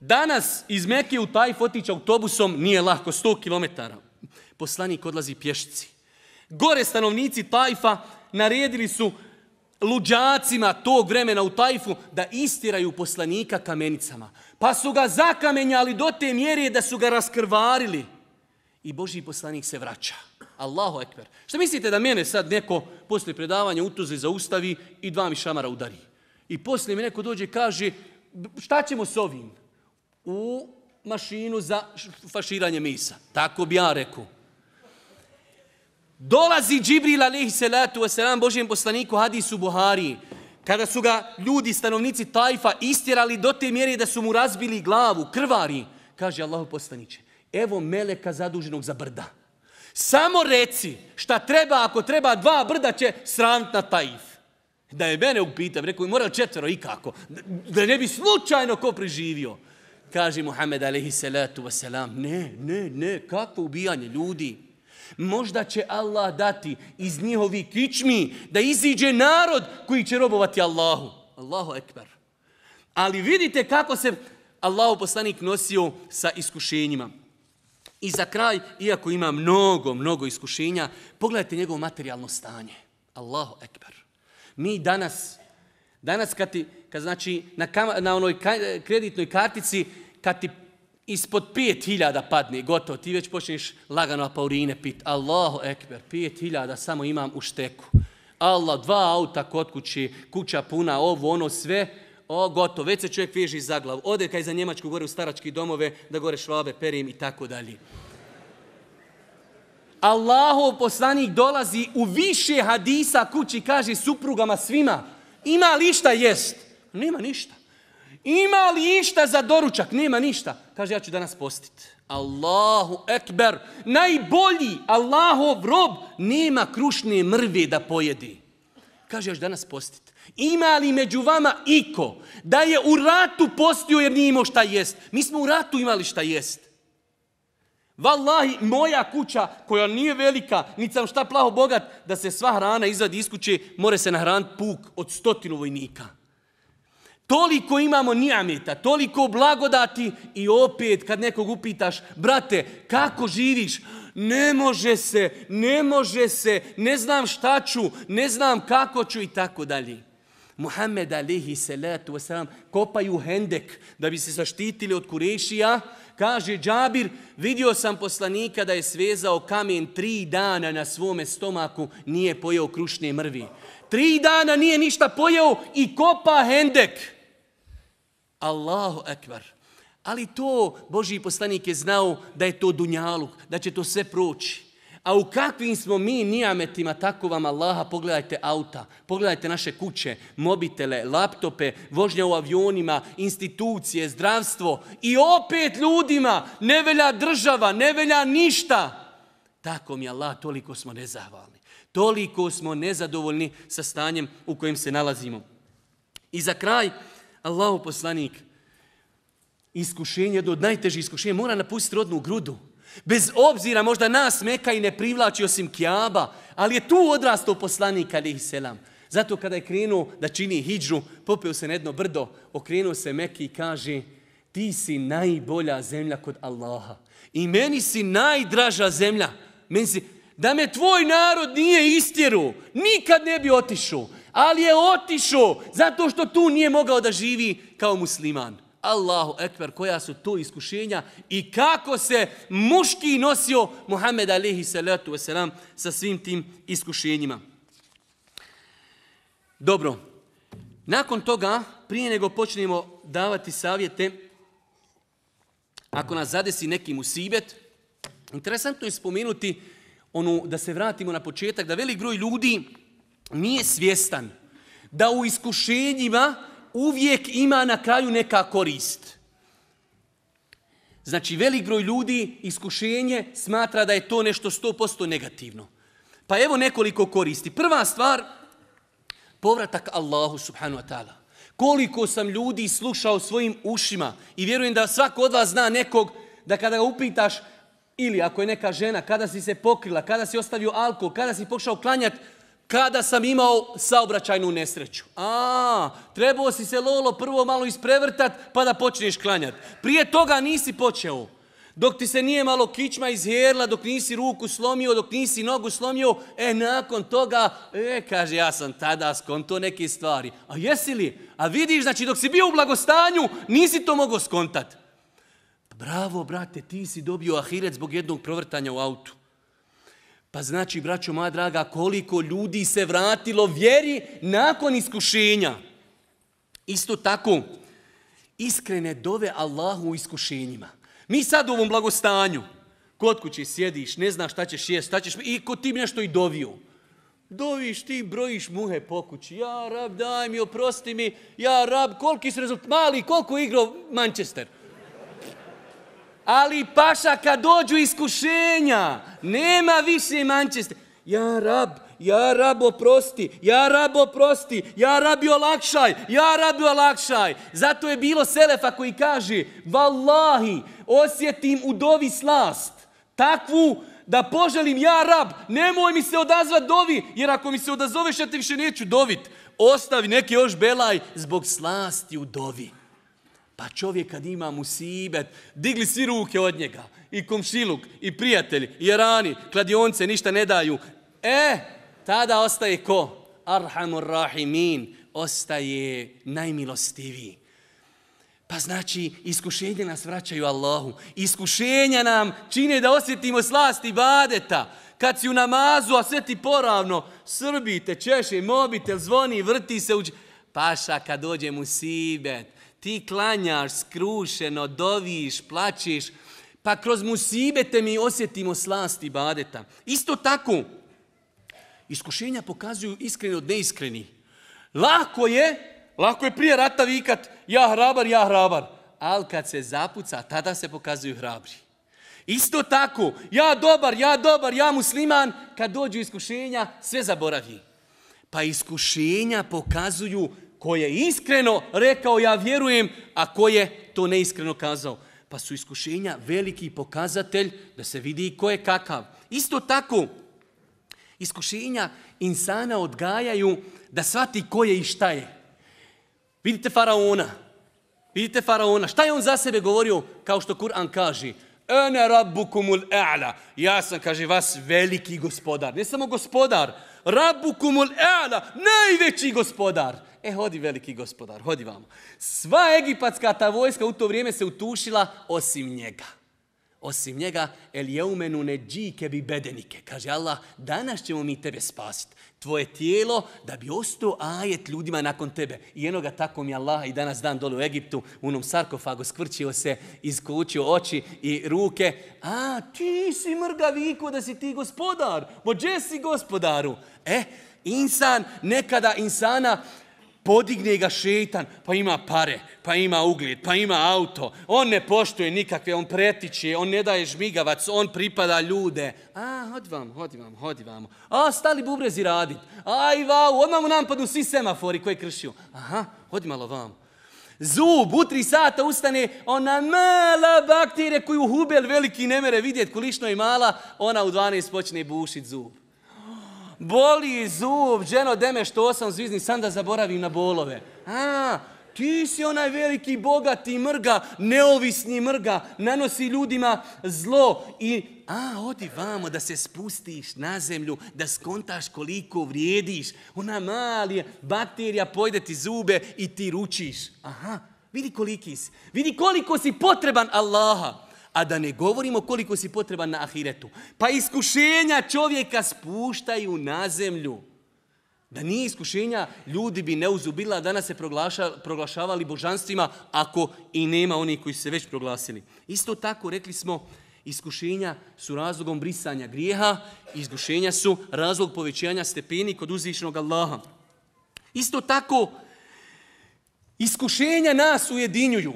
Danas iz Mekije u Taif otići autobusom nije lahko, 100 km. Poslanik odlazi pješci. Gore stanovnici Tajfa naredili su luđacima tog vremena u Tajfu da istiraju poslanika kamenicama. Pa su ga zakamenjali do te mjere da su ga raskrvarili. I Boži poslanik se vraća. Allahu ekber. Što mislite da mene sad neko poslije predavanja utuze zaustavi i dva mi šamara udari? I poslije mi neko dođe i kaže šta ćemo s ovim? U mašinu za faširanje misa. Tako bi ja rekao. Dolazi Džibril alaihi salatu wasalam Božijem poslaniku hadisu Buhariji. Kada su ga ljudi, stanovnici Tajfa, istjerali do te mjere da su mu razbili glavu, krvari, kaže Allahu postaniće, evo meleka zaduženog za brda. Samo reci šta treba, ako treba dva brda će srant na Tajf. Da je mene upitam, rekao je mora četvero i kako, da ne bi slučajno ko preživio. Kaže Muhammed alaihi salatu ne, ne, ne, kako ubijanje ljudi. Možda će Allah dati iz njihovi kičmi da iziđe narod koji će robovati Allahu. Allahu ekber. Ali vidite kako se Allahu poslanik nosio sa iskušenjima. I za kraj, iako ima mnogo, mnogo iskušenja, pogledajte njegovo materijalno stanje. Allahu ekber. Mi danas, danas kad, ti, kad znači na, na onoj kreditnoj kartici, kad ti ispod pet hiljada padne, gotovo, ti već počneš lagano apaurine pit. Allahu ekber, pet hiljada samo imam u šteku. Allah, dva auta kod kući, kuća puna, ovo, ono, sve, o, gotovo, već se čovjek veži za glavu. Ode kaj za Njemačku gore u starački domove, da gore švabe perim i tako dalje. Allahov poslanik dolazi u više hadisa kući, kaže suprugama svima, ima lišta jest? Nema ništa. Ima li išta za doručak? Nema ništa. Kaže, ja ću danas postiti. Allahu ekber, najbolji Allahov rob nema krušne mrve da pojedi. Kaže, ja ću danas postiti. Ima li među vama iko da je u ratu postio jer nije imao šta jest? Mi smo u ratu imali šta jest. Valahi, moja kuća koja nije velika, niti sam šta plaho bogat, da se sva hrana izvadi iz kuće, more se nahraniti puk od stotinu vojnika. Toliko imamo nijameta, toliko blagodati i opet kad nekog upitaš, brate, kako živiš? Ne može se, ne može se, ne znam šta ću, ne znam kako ću i tako dalje. Muhammed alihi salatu wasalam kopaju hendek da bi se zaštitili od kurešija. Kaže Džabir, vidio sam poslanika da je svezao kamen tri dana na svome stomaku, nije pojeo krušne mrvi. Tri dana nije ništa pojeo i kopa hendek. Allahu ekvar. Ali to Božji poslanik je znao da je to dunjaluk, da će to sve proći. A u kakvim smo mi nijametima, tako vam Allaha, pogledajte auta, pogledajte naše kuće, mobitele, laptope, vožnja u avionima, institucije, zdravstvo. I opet ljudima ne velja država, ne velja ništa. Tako mi Allah, toliko smo nezahvalni. Toliko smo nezadovoljni sa stanjem u kojem se nalazimo. I za kraj, Allahu poslanik, iskušenje, jedno od najtežih iskušenja, mora napustiti rodnu grudu. Bez obzira, možda nas meka i ne privlači osim kjaba, ali je tu odrastao poslanik, ali selam. Zato kada je krenuo da čini hijđu, popio se na jedno brdo, okrenuo se meki i kaže, ti si najbolja zemlja kod Allaha. I meni si najdraža zemlja. Meni si, da me tvoj narod nije istjeru, nikad ne bi otišao. Ali je otišao zato što tu nije mogao da živi kao musliman. Allahu ekber, koja su to iskušenja i kako se muški nosio Muhammed alihi salatu wasalam sa svim tim iskušenjima. Dobro, nakon toga, prije nego počnemo davati savjete, ako nas zadesi neki musibet, interesantno je spomenuti onu, da se vratimo na početak, da velik broj ljudi nije svjestan da u iskušenjima uvijek ima na kraju neka korist. Znači, velik broj ljudi iskušenje smatra da je to nešto 100% negativno. Pa evo nekoliko koristi. Prva stvar, povratak Allahu subhanu wa ta'ala. Koliko sam ljudi slušao svojim ušima i vjerujem da svako od vas zna nekog da kada ga upitaš ili ako je neka žena, kada si se pokrila, kada si ostavio alkohol, kada si pokušao klanjati, kada sam imao saobraćajnu nesreću. A, trebao si se lolo prvo malo isprevrtat pa da počneš klanjati. Prije toga nisi počeo. Dok ti se nije malo kičma izherla, dok nisi ruku slomio, dok nisi nogu slomio, e nakon toga, e kaže ja sam tada skonto neke stvari. A jesi li? A vidiš, znači dok si bio u blagostanju, nisi to mogao skontat. Bravo, brate, ti si dobio ahiret zbog jednog provrtanja u autu. Pa znači, braćo moja draga, koliko ljudi se vratilo vjeri nakon iskušenja. Isto tako, iskrene dove Allahu u iskušenjima. Mi sad u ovom blagostanju, kod kuće sjediš, ne znaš šta ćeš jest, šta ćeš, i ko ti nešto i dovio. Doviš ti, brojiš muhe po kući. Ja, rab, daj mi, oprosti mi. Ja, rab, koliki su rezultat, mali, koliko igrao Manchester. Ali paša kad dođu iskušenja, nema više mančeste. Ja rab, ja rab oprosti, ja rab oprosti, ja rabi olakšaj, ja rabi olakšaj. Zato je bilo Selefa koji kaže, vallahi, osjetim u dovi slast, takvu da poželim ja rab, nemoj mi se odazvat dovi, jer ako mi se odazoveš ja te više neću dovit. Ostavi neki još belaj zbog slasti u dovi. Pa čovjek kad ima musibet, digli svi ruke od njega. I komšiluk, i prijatelji, i rani, kladionce, ništa ne daju. E, tada ostaje ko? Arhamur rahimin. Ostaje najmilostiviji. Pa znači, iskušenje nas vraćaju Allahu. Iskušenja nam čine da osjetimo slasti badeta. Kad si u namazu, a sve ti poravno, srbite, češe, mobitel, zvoni, vrti se. Uđe. Paša, kad dođe musibet, ti klanjaš skrušeno, doviš, plačeš, pa kroz musibete mi osjetimo slasti badeta. Isto tako, iskušenja pokazuju iskreni od neiskreni. Lako je, lako je prije rata vikat, ja hrabar, ja hrabar. Ali kad se zapuca, tada se pokazuju hrabri. Isto tako, ja dobar, ja dobar, ja musliman, kad dođu iskušenja, sve zaboravi. Pa iskušenja pokazuju Ko je iskreno rekao ja vjerujem, a ko je to neiskreno kazao. Pa su iskušenja veliki pokazatelj da se vidi ko je kakav. Isto tako, iskušenja insana odgajaju da shvati ko je i šta je. Vidite faraona. Vidite faraona. Šta je on za sebe govorio? Kao što Kur'an kaže. Ene rabbukumul e'la. Ja sam, kaže, vas veliki gospodar. Ne samo gospodar. Rabbukumul e'la. Najveći gospodar. E, hodi veliki gospodar, hodi vamo. Sva egipatska ta vojska u to vrijeme se utušila osim njega. Osim njega, el menu ne džike bi bedenike. Kaže Allah, danas ćemo mi tebe spasiti. Tvoje tijelo da bi ostao ajet ljudima nakon tebe. I jednoga tako mi Allah i danas dan dole u Egiptu, u onom sarkofagu skvrčio se, isključio oči i ruke. A, ti si mrga da si ti gospodar. Mođe si gospodaru. E, insan, nekada insana Podigne ga šetan, pa ima pare, pa ima ugled, pa ima auto. On ne poštuje nikakve, on pretiče, on ne daje žmigavac, on pripada ljude. A, hodi vam, hodi vam, hodi vam. A, stali bubrezi radit. Aj, vau, odmah mu napadnu svi semafori koje kršio. Aha, hodi malo vam. Zub, u tri sata ustane, ona mala bakterija koju hubel veliki ne mere vidjeti, kulišno je mala, ona u 12 počne bušiti zub boli zub, ženo deme što osam zvizni, sam da zaboravim na bolove. A, ti si onaj veliki bogati mrga, neovisni mrga, nanosi ljudima zlo i a, odi vamo da se spustiš na zemlju, da skontaš koliko vrijediš. Ona mali bakterija pojde ti zube i ti ručiš. Aha, vidi koliki si. Vidi koliko si potreban Allaha. A da ne govorimo koliko si potreban na ahiretu. Pa iskušenja čovjeka spuštaju na zemlju. Da nije iskušenja, ljudi bi neuzubila, a danas se proglašavali božanstvima, ako i nema onih koji su se već proglasili. Isto tako rekli smo, iskušenja su razlogom brisanja grijeha, iskušenja su razlog povećanja stepeni kod uzvišnog Allaha. Isto tako, iskušenja nas ujedinjuju.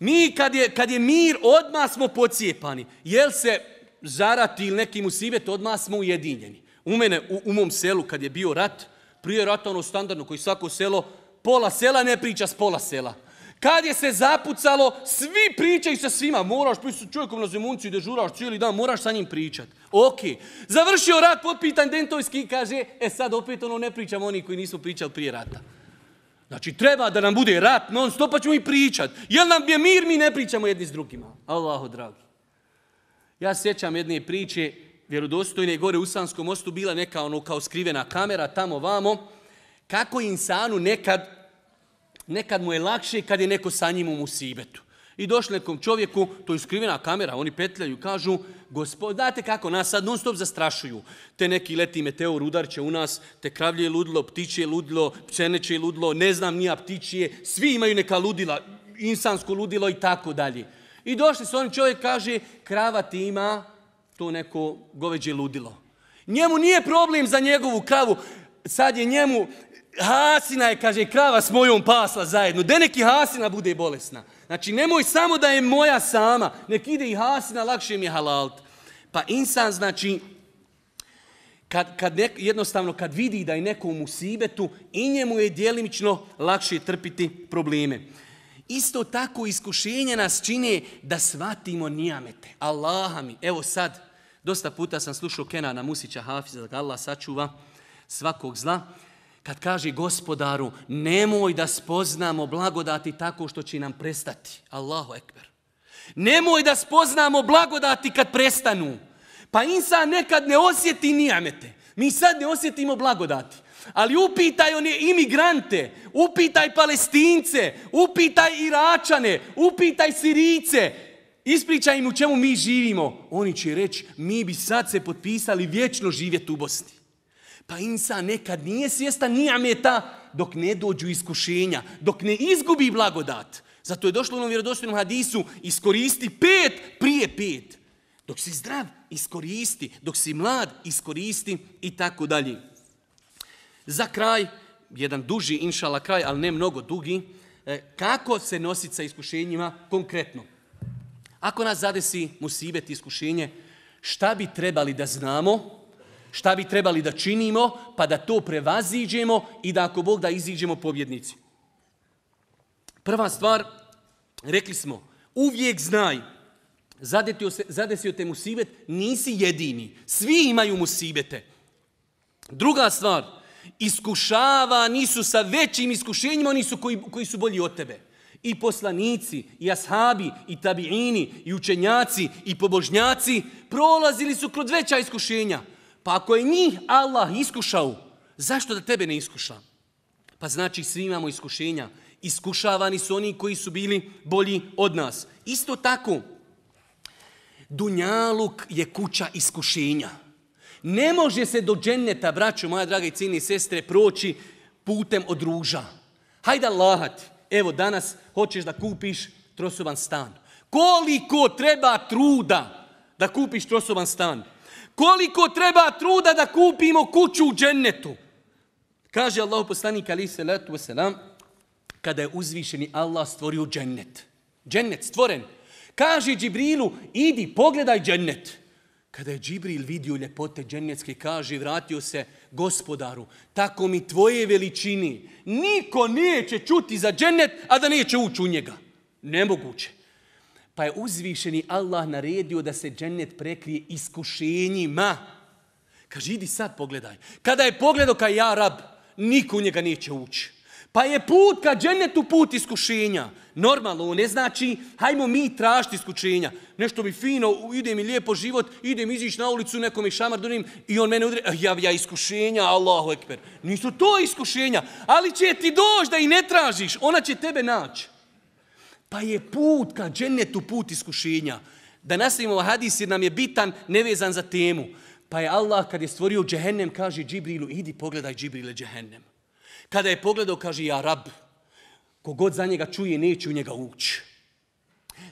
Mi kad je, kad je mir, odmah smo pocijepani. Jel se zarati ili u musibet, odmah smo ujedinjeni. U mene, u, mom selu, kad je bio rat, prije rata ono standardno koji svako selo, pola sela ne priča s pola sela. Kad je se zapucalo, svi pričaju sa svima. Moraš pričati sa čovjekom na zemuncu i dežuraš cijeli dan, moraš sa njim pričati. Ok. Završio rat, potpitan Dentojski kaže, e sad opet ono ne pričamo oni koji nisu pričali prije rata. Znači, treba da nam bude rat non stop, pa ćemo i pričat. Jel nam je mir, mi ne pričamo jedni s drugima. Allaho dragi. Ja sjećam jedne priče, vjerodostojne gore u Sanskom mostu bila neka ono kao skrivena kamera tamo vamo, kako insanu nekad, nekad mu je lakše kad je neko sa njim u musibetu. I došli nekom čovjeku, to je skrivena kamera, oni petljaju, kažu, gospod, znate kako, nas sad non stop zastrašuju. Te neki leti meteor, udar će u nas, te kravlje je ludilo, ptiće je ludilo, pčeneće je ludilo, ne znam nija ptiće, svi imaju neka ludila, insansko ludilo i tako dalje. I došli se oni čovjek, kaže, krava ti ima to neko goveđe ludilo. Njemu nije problem za njegovu kravu, sad je njemu, hasina je, kaže, krava s mojom pasla zajedno, da neki hasina bude bolesna. Znači nemoj samo da je moja sama, nek ide i hasina, lakše mi je halalt. Pa insan znači, kad, kad jednostavno kad vidi da je neko u musibetu, i njemu je djelimično lakše trpiti probleme. Isto tako iskušenje nas čine da shvatimo nijamete. Allaha mi, evo sad, dosta puta sam slušao Kenana Musića Hafiza, da Allah sačuva svakog zla kad kaže gospodaru, nemoj da spoznamo blagodati tako što će nam prestati. Allahu ekber. Nemoj da spoznamo blagodati kad prestanu. Pa insan nekad ne osjeti nijamete. Mi sad ne osjetimo blagodati. Ali upitaj one imigrante, upitaj palestince, upitaj iračane, upitaj sirice. Ispričaj im u čemu mi živimo. Oni će reći, mi bi sad se potpisali vječno živjeti u Bosni. Pa insan nekad nije svjestan nijameta dok ne dođu iskušenja, dok ne izgubi blagodat. Zato je došlo u onom vjerodostojnom hadisu iskoristi pet prije pet. Dok si zdrav, iskoristi. Dok si mlad, iskoristi i tako dalje. Za kraj, jedan duži inšala kraj, ali ne mnogo dugi, e, kako se nositi sa iskušenjima konkretno? Ako nas zadesi musibet iskušenje, šta bi trebali da znamo šta bi trebali da činimo, pa da to prevaziđemo i da ako Bog da iziđemo pobjednici. Prva stvar, rekli smo, uvijek znaj, se, zadesio te musibet, nisi jedini. Svi imaju musibete. Druga stvar, iskušava nisu sa većim iskušenjima, oni su koji, koji su bolji od tebe. I poslanici, i ashabi, i tabiini, i učenjaci, i pobožnjaci prolazili su kroz veća iskušenja. Pa ako je njih Allah iskušao, zašto da tebe ne iskuša? Pa znači svi imamo iskušenja. Iskušavani su oni koji su bili bolji od nas. Isto tako, Dunjaluk je kuća iskušenja. Ne može se do dženneta, braćo moja draga i sestre, proći putem od ruža. Hajde lahat. Evo danas hoćeš da kupiš trosoban stan. Koliko treba truda da kupiš trosoban stan? Koliko treba truda da kupimo kuću u džennetu? Kaže Allah poslanik ali se letu kada je uzvišeni Allah stvorio džennet. Džennet stvoren. Kaže Džibrilu, idi pogledaj džennet. Kada je Džibril vidio ljepote džennetske, kaže, vratio se gospodaru, tako mi tvoje veličini. Niko neće čuti za džennet, a da neće ući u njega. Nemoguće. Pa je uzvišeni Allah naredio da se džennet prekrije iskušenjima. Kaže, idi sad pogledaj. Kada je pogledao kaj ja rab, niko u njega neće ući. Pa je put ka džennetu put iskušenja. Normalno, ne znači, hajmo mi tražiti iskušenja. Nešto mi fino, ide mi lijepo život, idem izići na ulicu, nekom mi šamar donim i on mene udri, eh, ja, ja iskušenja, Allahu ekber. Nisu to iskušenja, ali će ti doći da i ne tražiš, ona će tebe naći. Pa je put ka džennetu put iskušenja. Da nastavimo ovaj hadis jer nam je bitan, nevezan za temu. Pa je Allah kad je stvorio džehennem, kaže Džibrilu, idi pogledaj Džibrile džehennem. Kada je pogledao, kaže, ja rab, kogod za njega čuje, neće u njega ući.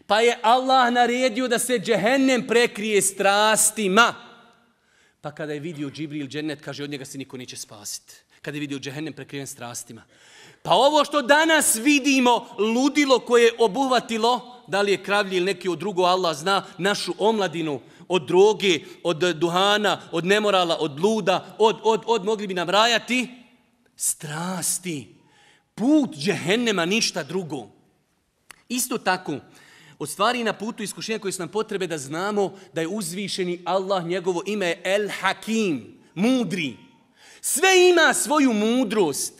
Pa je Allah naredio da se džehennem prekrije strastima. Pa kada je vidio Džibril džennet, kaže od njega se niko neće spasiti. Kada je vidio džehennem prekriven strastima. Pa ovo što danas vidimo, ludilo koje je obuhvatilo, da li je kravlji ili neki od drugo, Allah zna, našu omladinu, od droge, od duhana, od nemorala, od luda, od, od, od, mogli bi nam rajati, strasti. Put džehennema, ništa drugo. Isto tako, od stvari na putu iskušenja koje su nam potrebe da znamo da je uzvišeni Allah, njegovo ime je El Hakim, mudri. Sve ima svoju mudrost.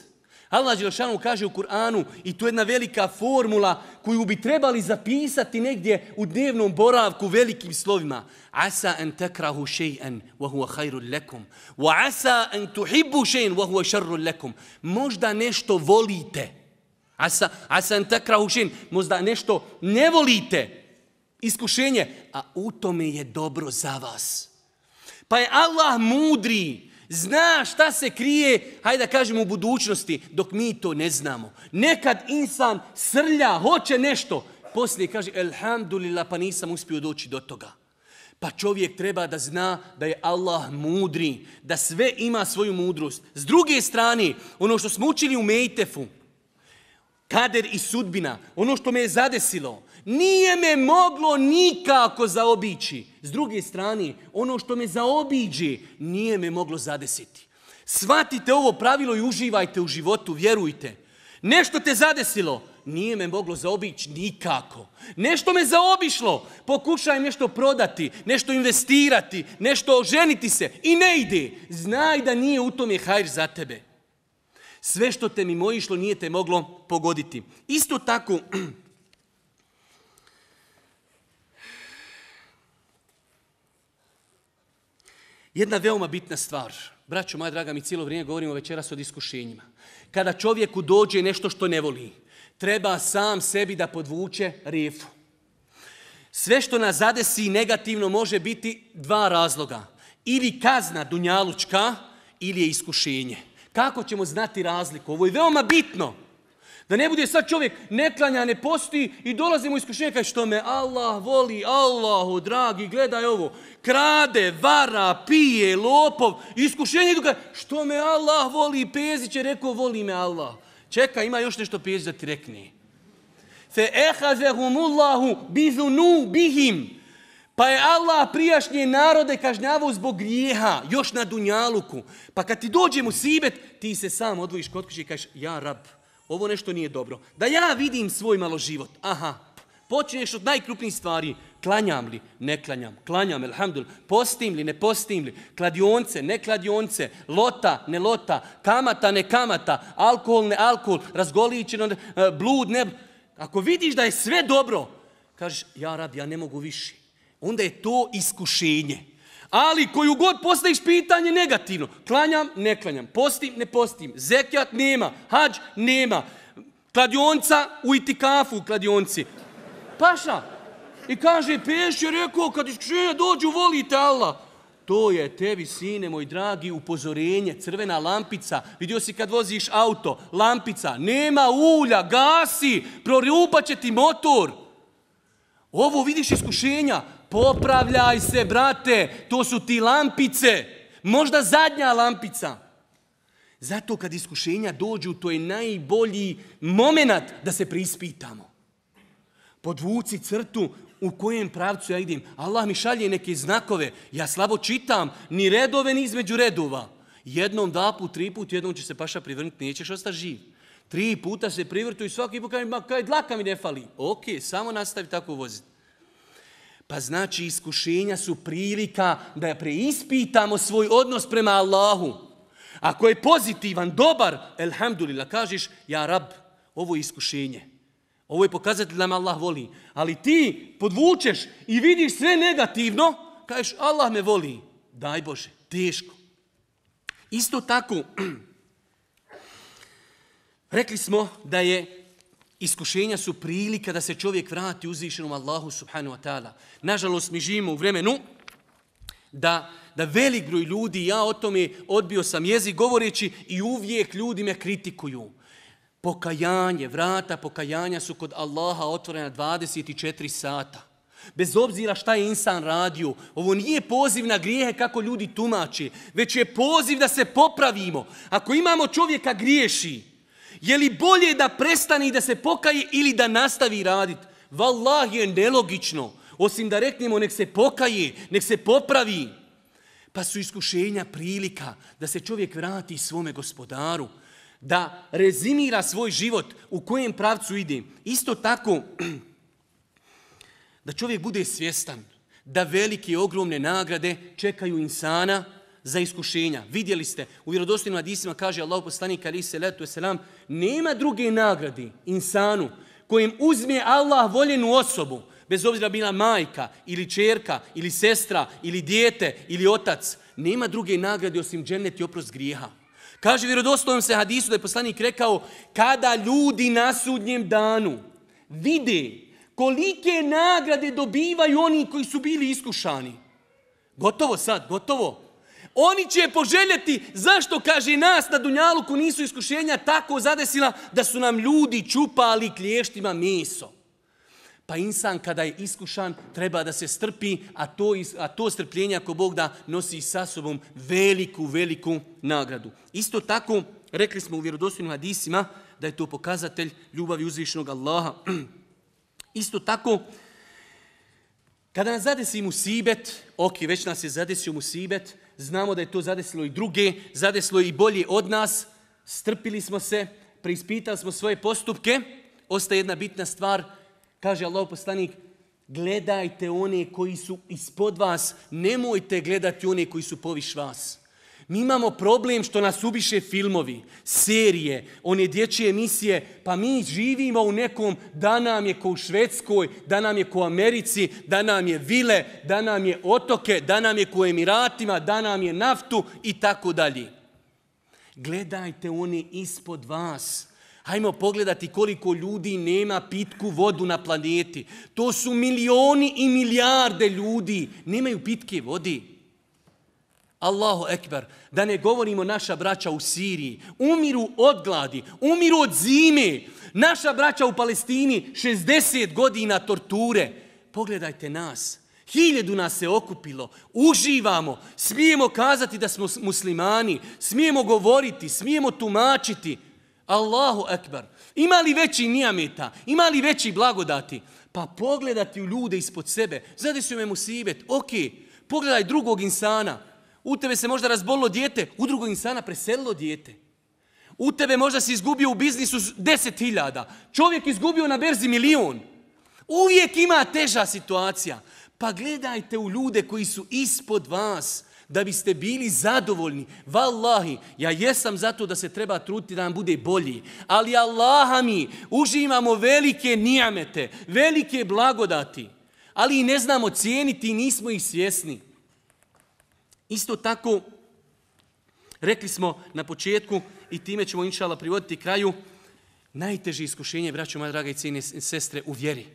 Allah Đelšanu kaže u Kur'anu i to je jedna velika formula koju bi trebali zapisati negdje u dnevnom boravku velikim slovima. Asa wa huwa Wa asa tuhibbu wa Možda nešto volite, a sam takra ušin, možda nešto ne volite, iskušenje, a u tome je dobro za vas. Pa je Allah mudri, zna šta se krije, hajde da kažemo u budućnosti, dok mi to ne znamo. Nekad insan srlja, hoće nešto, poslije kaže, elhamdulillah, pa nisam uspio doći do toga. Pa čovjek treba da zna da je Allah mudri, da sve ima svoju mudrost. S druge strane, ono što smo učili u Mejtefu, kader i sudbina, ono što me je zadesilo, nije me moglo nikako zaobići. S druge strane, ono što me zaobiđi, nije me moglo zadesiti. Svatite ovo pravilo i uživajte u životu, vjerujte. Nešto te zadesilo, nije me moglo zaobići nikako. Nešto me zaobišlo, pokušaj nešto prodati, nešto investirati, nešto oženiti se i ne ide. Znaj da nije u tome hajr za tebe. Sve što te mi mojišlo nije te moglo pogoditi. Isto tako, jedna veoma bitna stvar. Braćo moja draga, mi cijelo vrijeme govorimo večeras o iskušenjima. Kada čovjeku dođe nešto što ne voli, treba sam sebi da podvuče rifu. Sve što nas zadesi negativno može biti dva razloga. Ili kazna dunjalučka, ili je iskušenje. Kako ćemo znati razliku? Ovo je veoma bitno. Da ne bude sad čovjek ne klanja, ne posti i dolazimo iskušenje kaže što me Allah voli, Allahu dragi, gledaj ovo. Krade, vara, pije, lopov, iskušenje idu što me Allah voli, Pezić je rekao voli me Allah. Čeka, ima još nešto Pezić da ti rekne. Se ehazehumullahu bizunu bihim. Pa je Allah prijašnje narode kažnjavao zbog grijeha, još na Dunjaluku. Pa kad ti dođe sibet, ti se sam odvojiš kod kuće i kažeš, ja rab, ovo nešto nije dobro. Da ja vidim svoj malo život. Aha, počinješ od najkrupnijih stvari. Klanjam li? Ne klanjam. Klanjam, elhamdul. Postim li? Ne postim li? Kladionce? Ne kladionce. Lota? Ne lota. Kamata? Ne kamata. Alkohol? Ne alkohol. Razgoličeno? E, blud? Ne... Ako vidiš da je sve dobro, kažeš, ja rab, ja ne mogu više onda je to iskušenje. Ali koju god postaviš pitanje negativno, klanjam, ne klanjam, postim, ne postim, zekjat nema, hađ nema, kladionca u itikafu u kladionci. Paša, i kaže, peš je rekao, kad iskušenja dođu, volite Allah. To je tebi, sine moj dragi, upozorenje, crvena lampica. Vidio si kad voziš auto, lampica, nema ulja, gasi, prorupat će ti motor. Ovo vidiš iskušenja, Popravljaj se, brate, to su ti lampice, možda zadnja lampica. Zato kad iskušenja dođu, to je najbolji moment da se prispitamo. Podvuci crtu u kojem pravcu ja idem. Allah mi šalje neke znakove, ja slabo čitam, ni redove, ni između redova. Jednom, dva put, tri put, jednom će se paša privrnuti, nećeš ostati živ. Tri puta se privrtu i svaki put kaže, dlaka mi ne fali. Ok, samo nastavi tako voziti. Pa znači iskušenja su prilika da preispitamo svoj odnos prema Allahu. Ako je pozitivan, dobar, elhamdulillah, kažeš, ja rab, ovo je iskušenje. Ovo je pokazatelj da me Allah voli. Ali ti podvučeš i vidiš sve negativno, kažeš, Allah me voli. Daj Bože, teško. Isto tako, rekli smo da je Iskušenja su prilika da se čovjek vrati uzvišenom Allahu subhanahu wa ta'ala. Nažalost, mi živimo u vremenu da, da velik broj ljudi, ja o tome odbio sam jezik govoreći i uvijek ljudi me kritikuju. Pokajanje, vrata pokajanja su kod Allaha otvorena 24 sata. Bez obzira šta je insan radio, ovo nije poziv na grijehe kako ljudi tumače, već je poziv da se popravimo. Ako imamo čovjeka griješi, je li bolje da prestane i da se pokaje ili da nastavi raditi? Valah je nelogično. Osim da reknemo nek se pokaje, nek se popravi. Pa su iskušenja prilika da se čovjek vrati svome gospodaru. Da rezimira svoj život u kojem pravcu ide. Isto tako da čovjek bude svjestan da velike ogromne nagrade čekaju insana za iskušenja. Vidjeli ste, u vjerodostojnim hadisima kaže Allah poslanik ali se letu selam, nema druge nagradi insanu kojim uzme Allah voljenu osobu, bez obzira bila majka ili čerka ili sestra ili dijete ili otac, nema druge nagrade osim džennet i oprost grijeha. Kaže vjerodostojnom se hadisu da je poslanik rekao kada ljudi na sudnjem danu vide kolike nagrade dobivaju oni koji su bili iskušani. Gotovo sad, gotovo. Oni će poželjeti, zašto kaže nas na Dunjaluku nisu iskušenja tako zadesila da su nam ljudi čupali klještima meso. Pa insan kada je iskušan treba da se strpi, a to, a to strpljenje ako Bog da nosi sa sobom veliku, veliku nagradu. Isto tako rekli smo u vjerodostojnim hadisima da je to pokazatelj ljubavi uzvišnog Allaha. Isto tako, kada nas zadesi musibet, ok, već nas je zadesio musibet, znamo da je to zadesilo i druge, zadesilo i bolje od nas, strpili smo se, preispitali smo svoje postupke, ostaje jedna bitna stvar, kaže Allah poslanik, gledajte one koji su ispod vas, nemojte gledati one koji su poviš vas. Mi imamo problem što nas ubiše filmovi, serije, one dječje emisije, pa mi živimo u nekom da nam je ko u Švedskoj, da nam je ko u Americi, da nam je vile, da nam je otoke, da nam je ko Emiratima, da nam je naftu i tako dalje. Gledajte oni ispod vas. Hajmo pogledati koliko ljudi nema pitku vodu na planeti. To su milioni i milijarde ljudi. Nemaju pitke vodi. Allahu ekber, da ne govorimo naša braća u Siriji, umiru od gladi, umiru od zime, naša braća u Palestini 60 godina torture. Pogledajte nas, Hiljedu nas se okupilo, uživamo, smijemo kazati da smo muslimani, smijemo govoriti, smijemo tumačiti. Allahu akbar. Ima li veći nijameta? Ima li veći blagodati? Pa pogledati u ljude ispod sebe. Zade su me musibet. Ok, pogledaj drugog insana. U tebe se možda razbolilo dijete, u drugog insana preselilo dijete. U tebe možda si izgubio u biznisu deset hiljada. Čovjek izgubio na berzi milion. Uvijek ima teža situacija. Pa gledajte u ljude koji su ispod vas da biste bili zadovoljni. Wallahi, ja jesam zato da se treba truditi da nam bude bolji. Ali Allaha mi, uživamo velike nijamete, velike blagodati. Ali i ne znamo cijeniti i nismo ih svjesni. Isto tako, rekli smo na početku i time ćemo inšala privoditi kraju, najteže iskušenje, braćo moja draga i sestre, u vjeri.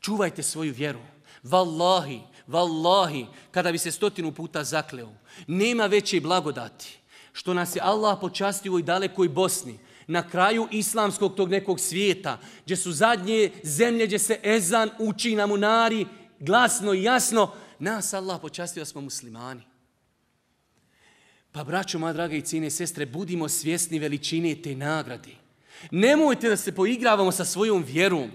Čuvajte svoju vjeru. Wallahi, vallohi, kada bi se stotinu puta zakleo, nema veće blagodati što nas je Allah počastio u i dalekoj Bosni, na kraju islamskog tog nekog svijeta, gdje su zadnje zemlje gdje se ezan uči na munari, glasno i jasno, nas Allah počastio da smo muslimani. Pa braćo, moja drage i cijene sestre, budimo svjesni veličine te nagradi. Nemojte da se poigravamo sa svojom vjerom.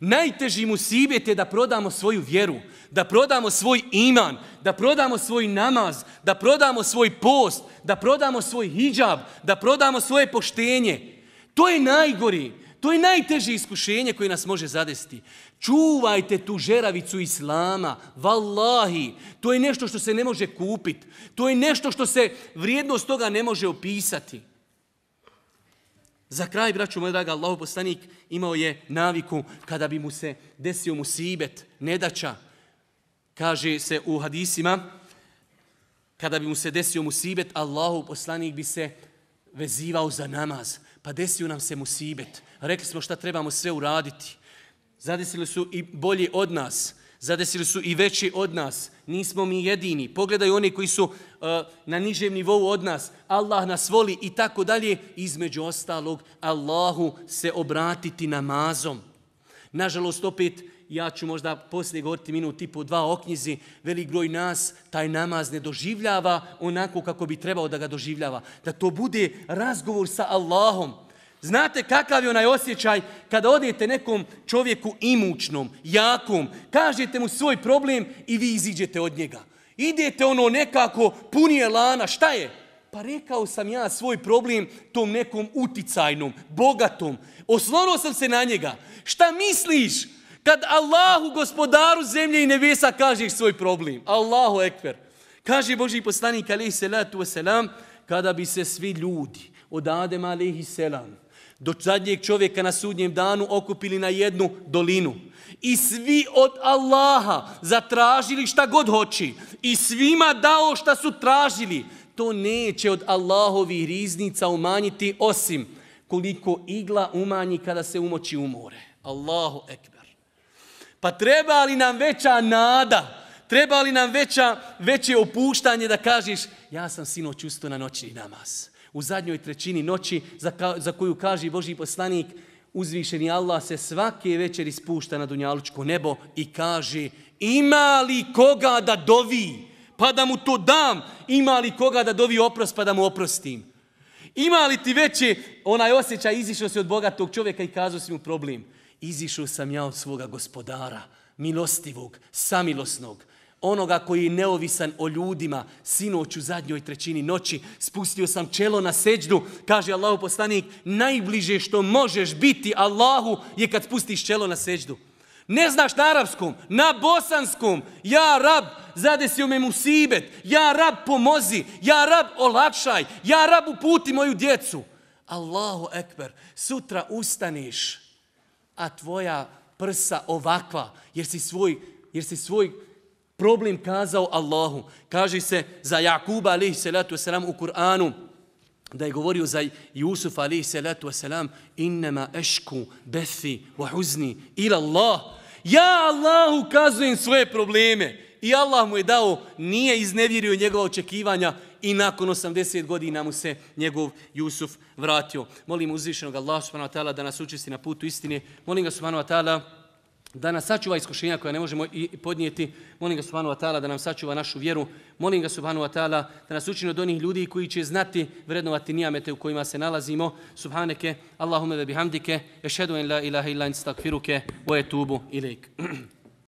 Najteži musibet je da prodamo svoju vjeru, da prodamo svoj iman, da prodamo svoj namaz, da prodamo svoj post, da prodamo svoj hijab, da prodamo svoje poštenje. To je najgori. To je najteže iskušenje koje nas može zadesti. Čuvajte tu žeravicu Islama. Wallahi. To je nešto što se ne može kupiti. To je nešto što se vrijednost toga ne može opisati. Za kraj, braću moj draga, Allahu poslanik imao je naviku kada bi mu se desio musibet, nedaća. Kaže se u hadisima, kada bi mu se desio musibet, Allahu poslanik bi se vezivao za namaz pa desio nam se musibet. Rekli smo šta trebamo sve uraditi. Zadesili su i bolji od nas, zadesili su i veći od nas. Nismo mi jedini. Pogledaju oni koji su e, na nižem nivou od nas. Allah nas voli i tako dalje. Između ostalog, Allahu se obratiti namazom. Nažalost, opet ja ću možda poslije govoriti minut i po dva o knjizi, velik broj nas taj namaz ne doživljava onako kako bi trebao da ga doživljava. Da to bude razgovor sa Allahom. Znate kakav je onaj osjećaj kada odete nekom čovjeku imućnom, jakom, kažete mu svoj problem i vi iziđete od njega. Idete ono nekako punije lana, šta je? Pa rekao sam ja svoj problem tom nekom uticajnom, bogatom. oslonuo sam se na njega. Šta misliš? Kad Allahu, gospodaru zemlje i nebesa, kažeš svoj problem. Allahu ekver. Kaže Boži poslanik, alaihi salatu wasalam, kada bi se svi ljudi od Adema, alaihi salam, do zadnjeg čovjeka na sudnjem danu okupili na jednu dolinu. I svi od Allaha zatražili šta god hoći. I svima dao šta su tražili. To neće od Allahovi riznica umanjiti osim koliko igla umanji kada se umoči u more. Allahu ekber. Pa treba li nam veća nada? Treba li nam veća, veće opuštanje da kažeš ja sam sinoć ustao na noćni namaz. U zadnjoj trećini noći za, za koju kaže Boži poslanik uzvišeni Allah se svake večer ispušta na dunjalučko nebo i kaže ima li koga da dovi pa da mu to dam, ima li koga da dovi oprost pa da mu oprostim. Ima li ti veći onaj osjećaj izišao si od bogatog čovjeka i kazao si mu problem izišao sam ja od svoga gospodara, milostivog, samilosnog, onoga koji je neovisan o ljudima, sinoć u zadnjoj trećini noći, spustio sam čelo na seđdu, kaže Allahu poslanik, najbliže što možeš biti Allahu je kad spustiš čelo na seđdu. Ne znaš na arapskom, na bosanskom, ja rab, zadesio me sibet, ja rab pomozi, ja rab olakšaj, ja rab uputi moju djecu. Allahu ekber, sutra ustaniš a tvoja prsa ovakva, jer si svoj, jer si svoj problem kazao Allahu. Kaže se za Jakuba se salatu selam u Kur'anu, da je govorio za Jusuf se salatu wasalam, innama ešku, bethi, huzni ila Allah. Ja Allahu kazujem svoje probleme. I Allah mu je dao, nije iznevjerio njegova očekivanja i nakon 80 godina mu se njegov Jusuf vratio. Molim uzvišenog Allah subhanahu wa ta'ala da nas učisti na putu istine. Molim ga subhanahu wa ta'ala da nas sačuva iskušenja koja ne možemo podnijeti. Molim ga subhanahu wa ta'ala da nam sačuva našu vjeru. Molim ga subhanahu wa ta'ala da nas učini od onih ljudi koji će znati vrednovati nijamete u kojima se nalazimo. Subhaneke, Allahume ve bihamdike, ešhedu en la ilaha illa instakfiruke, wa i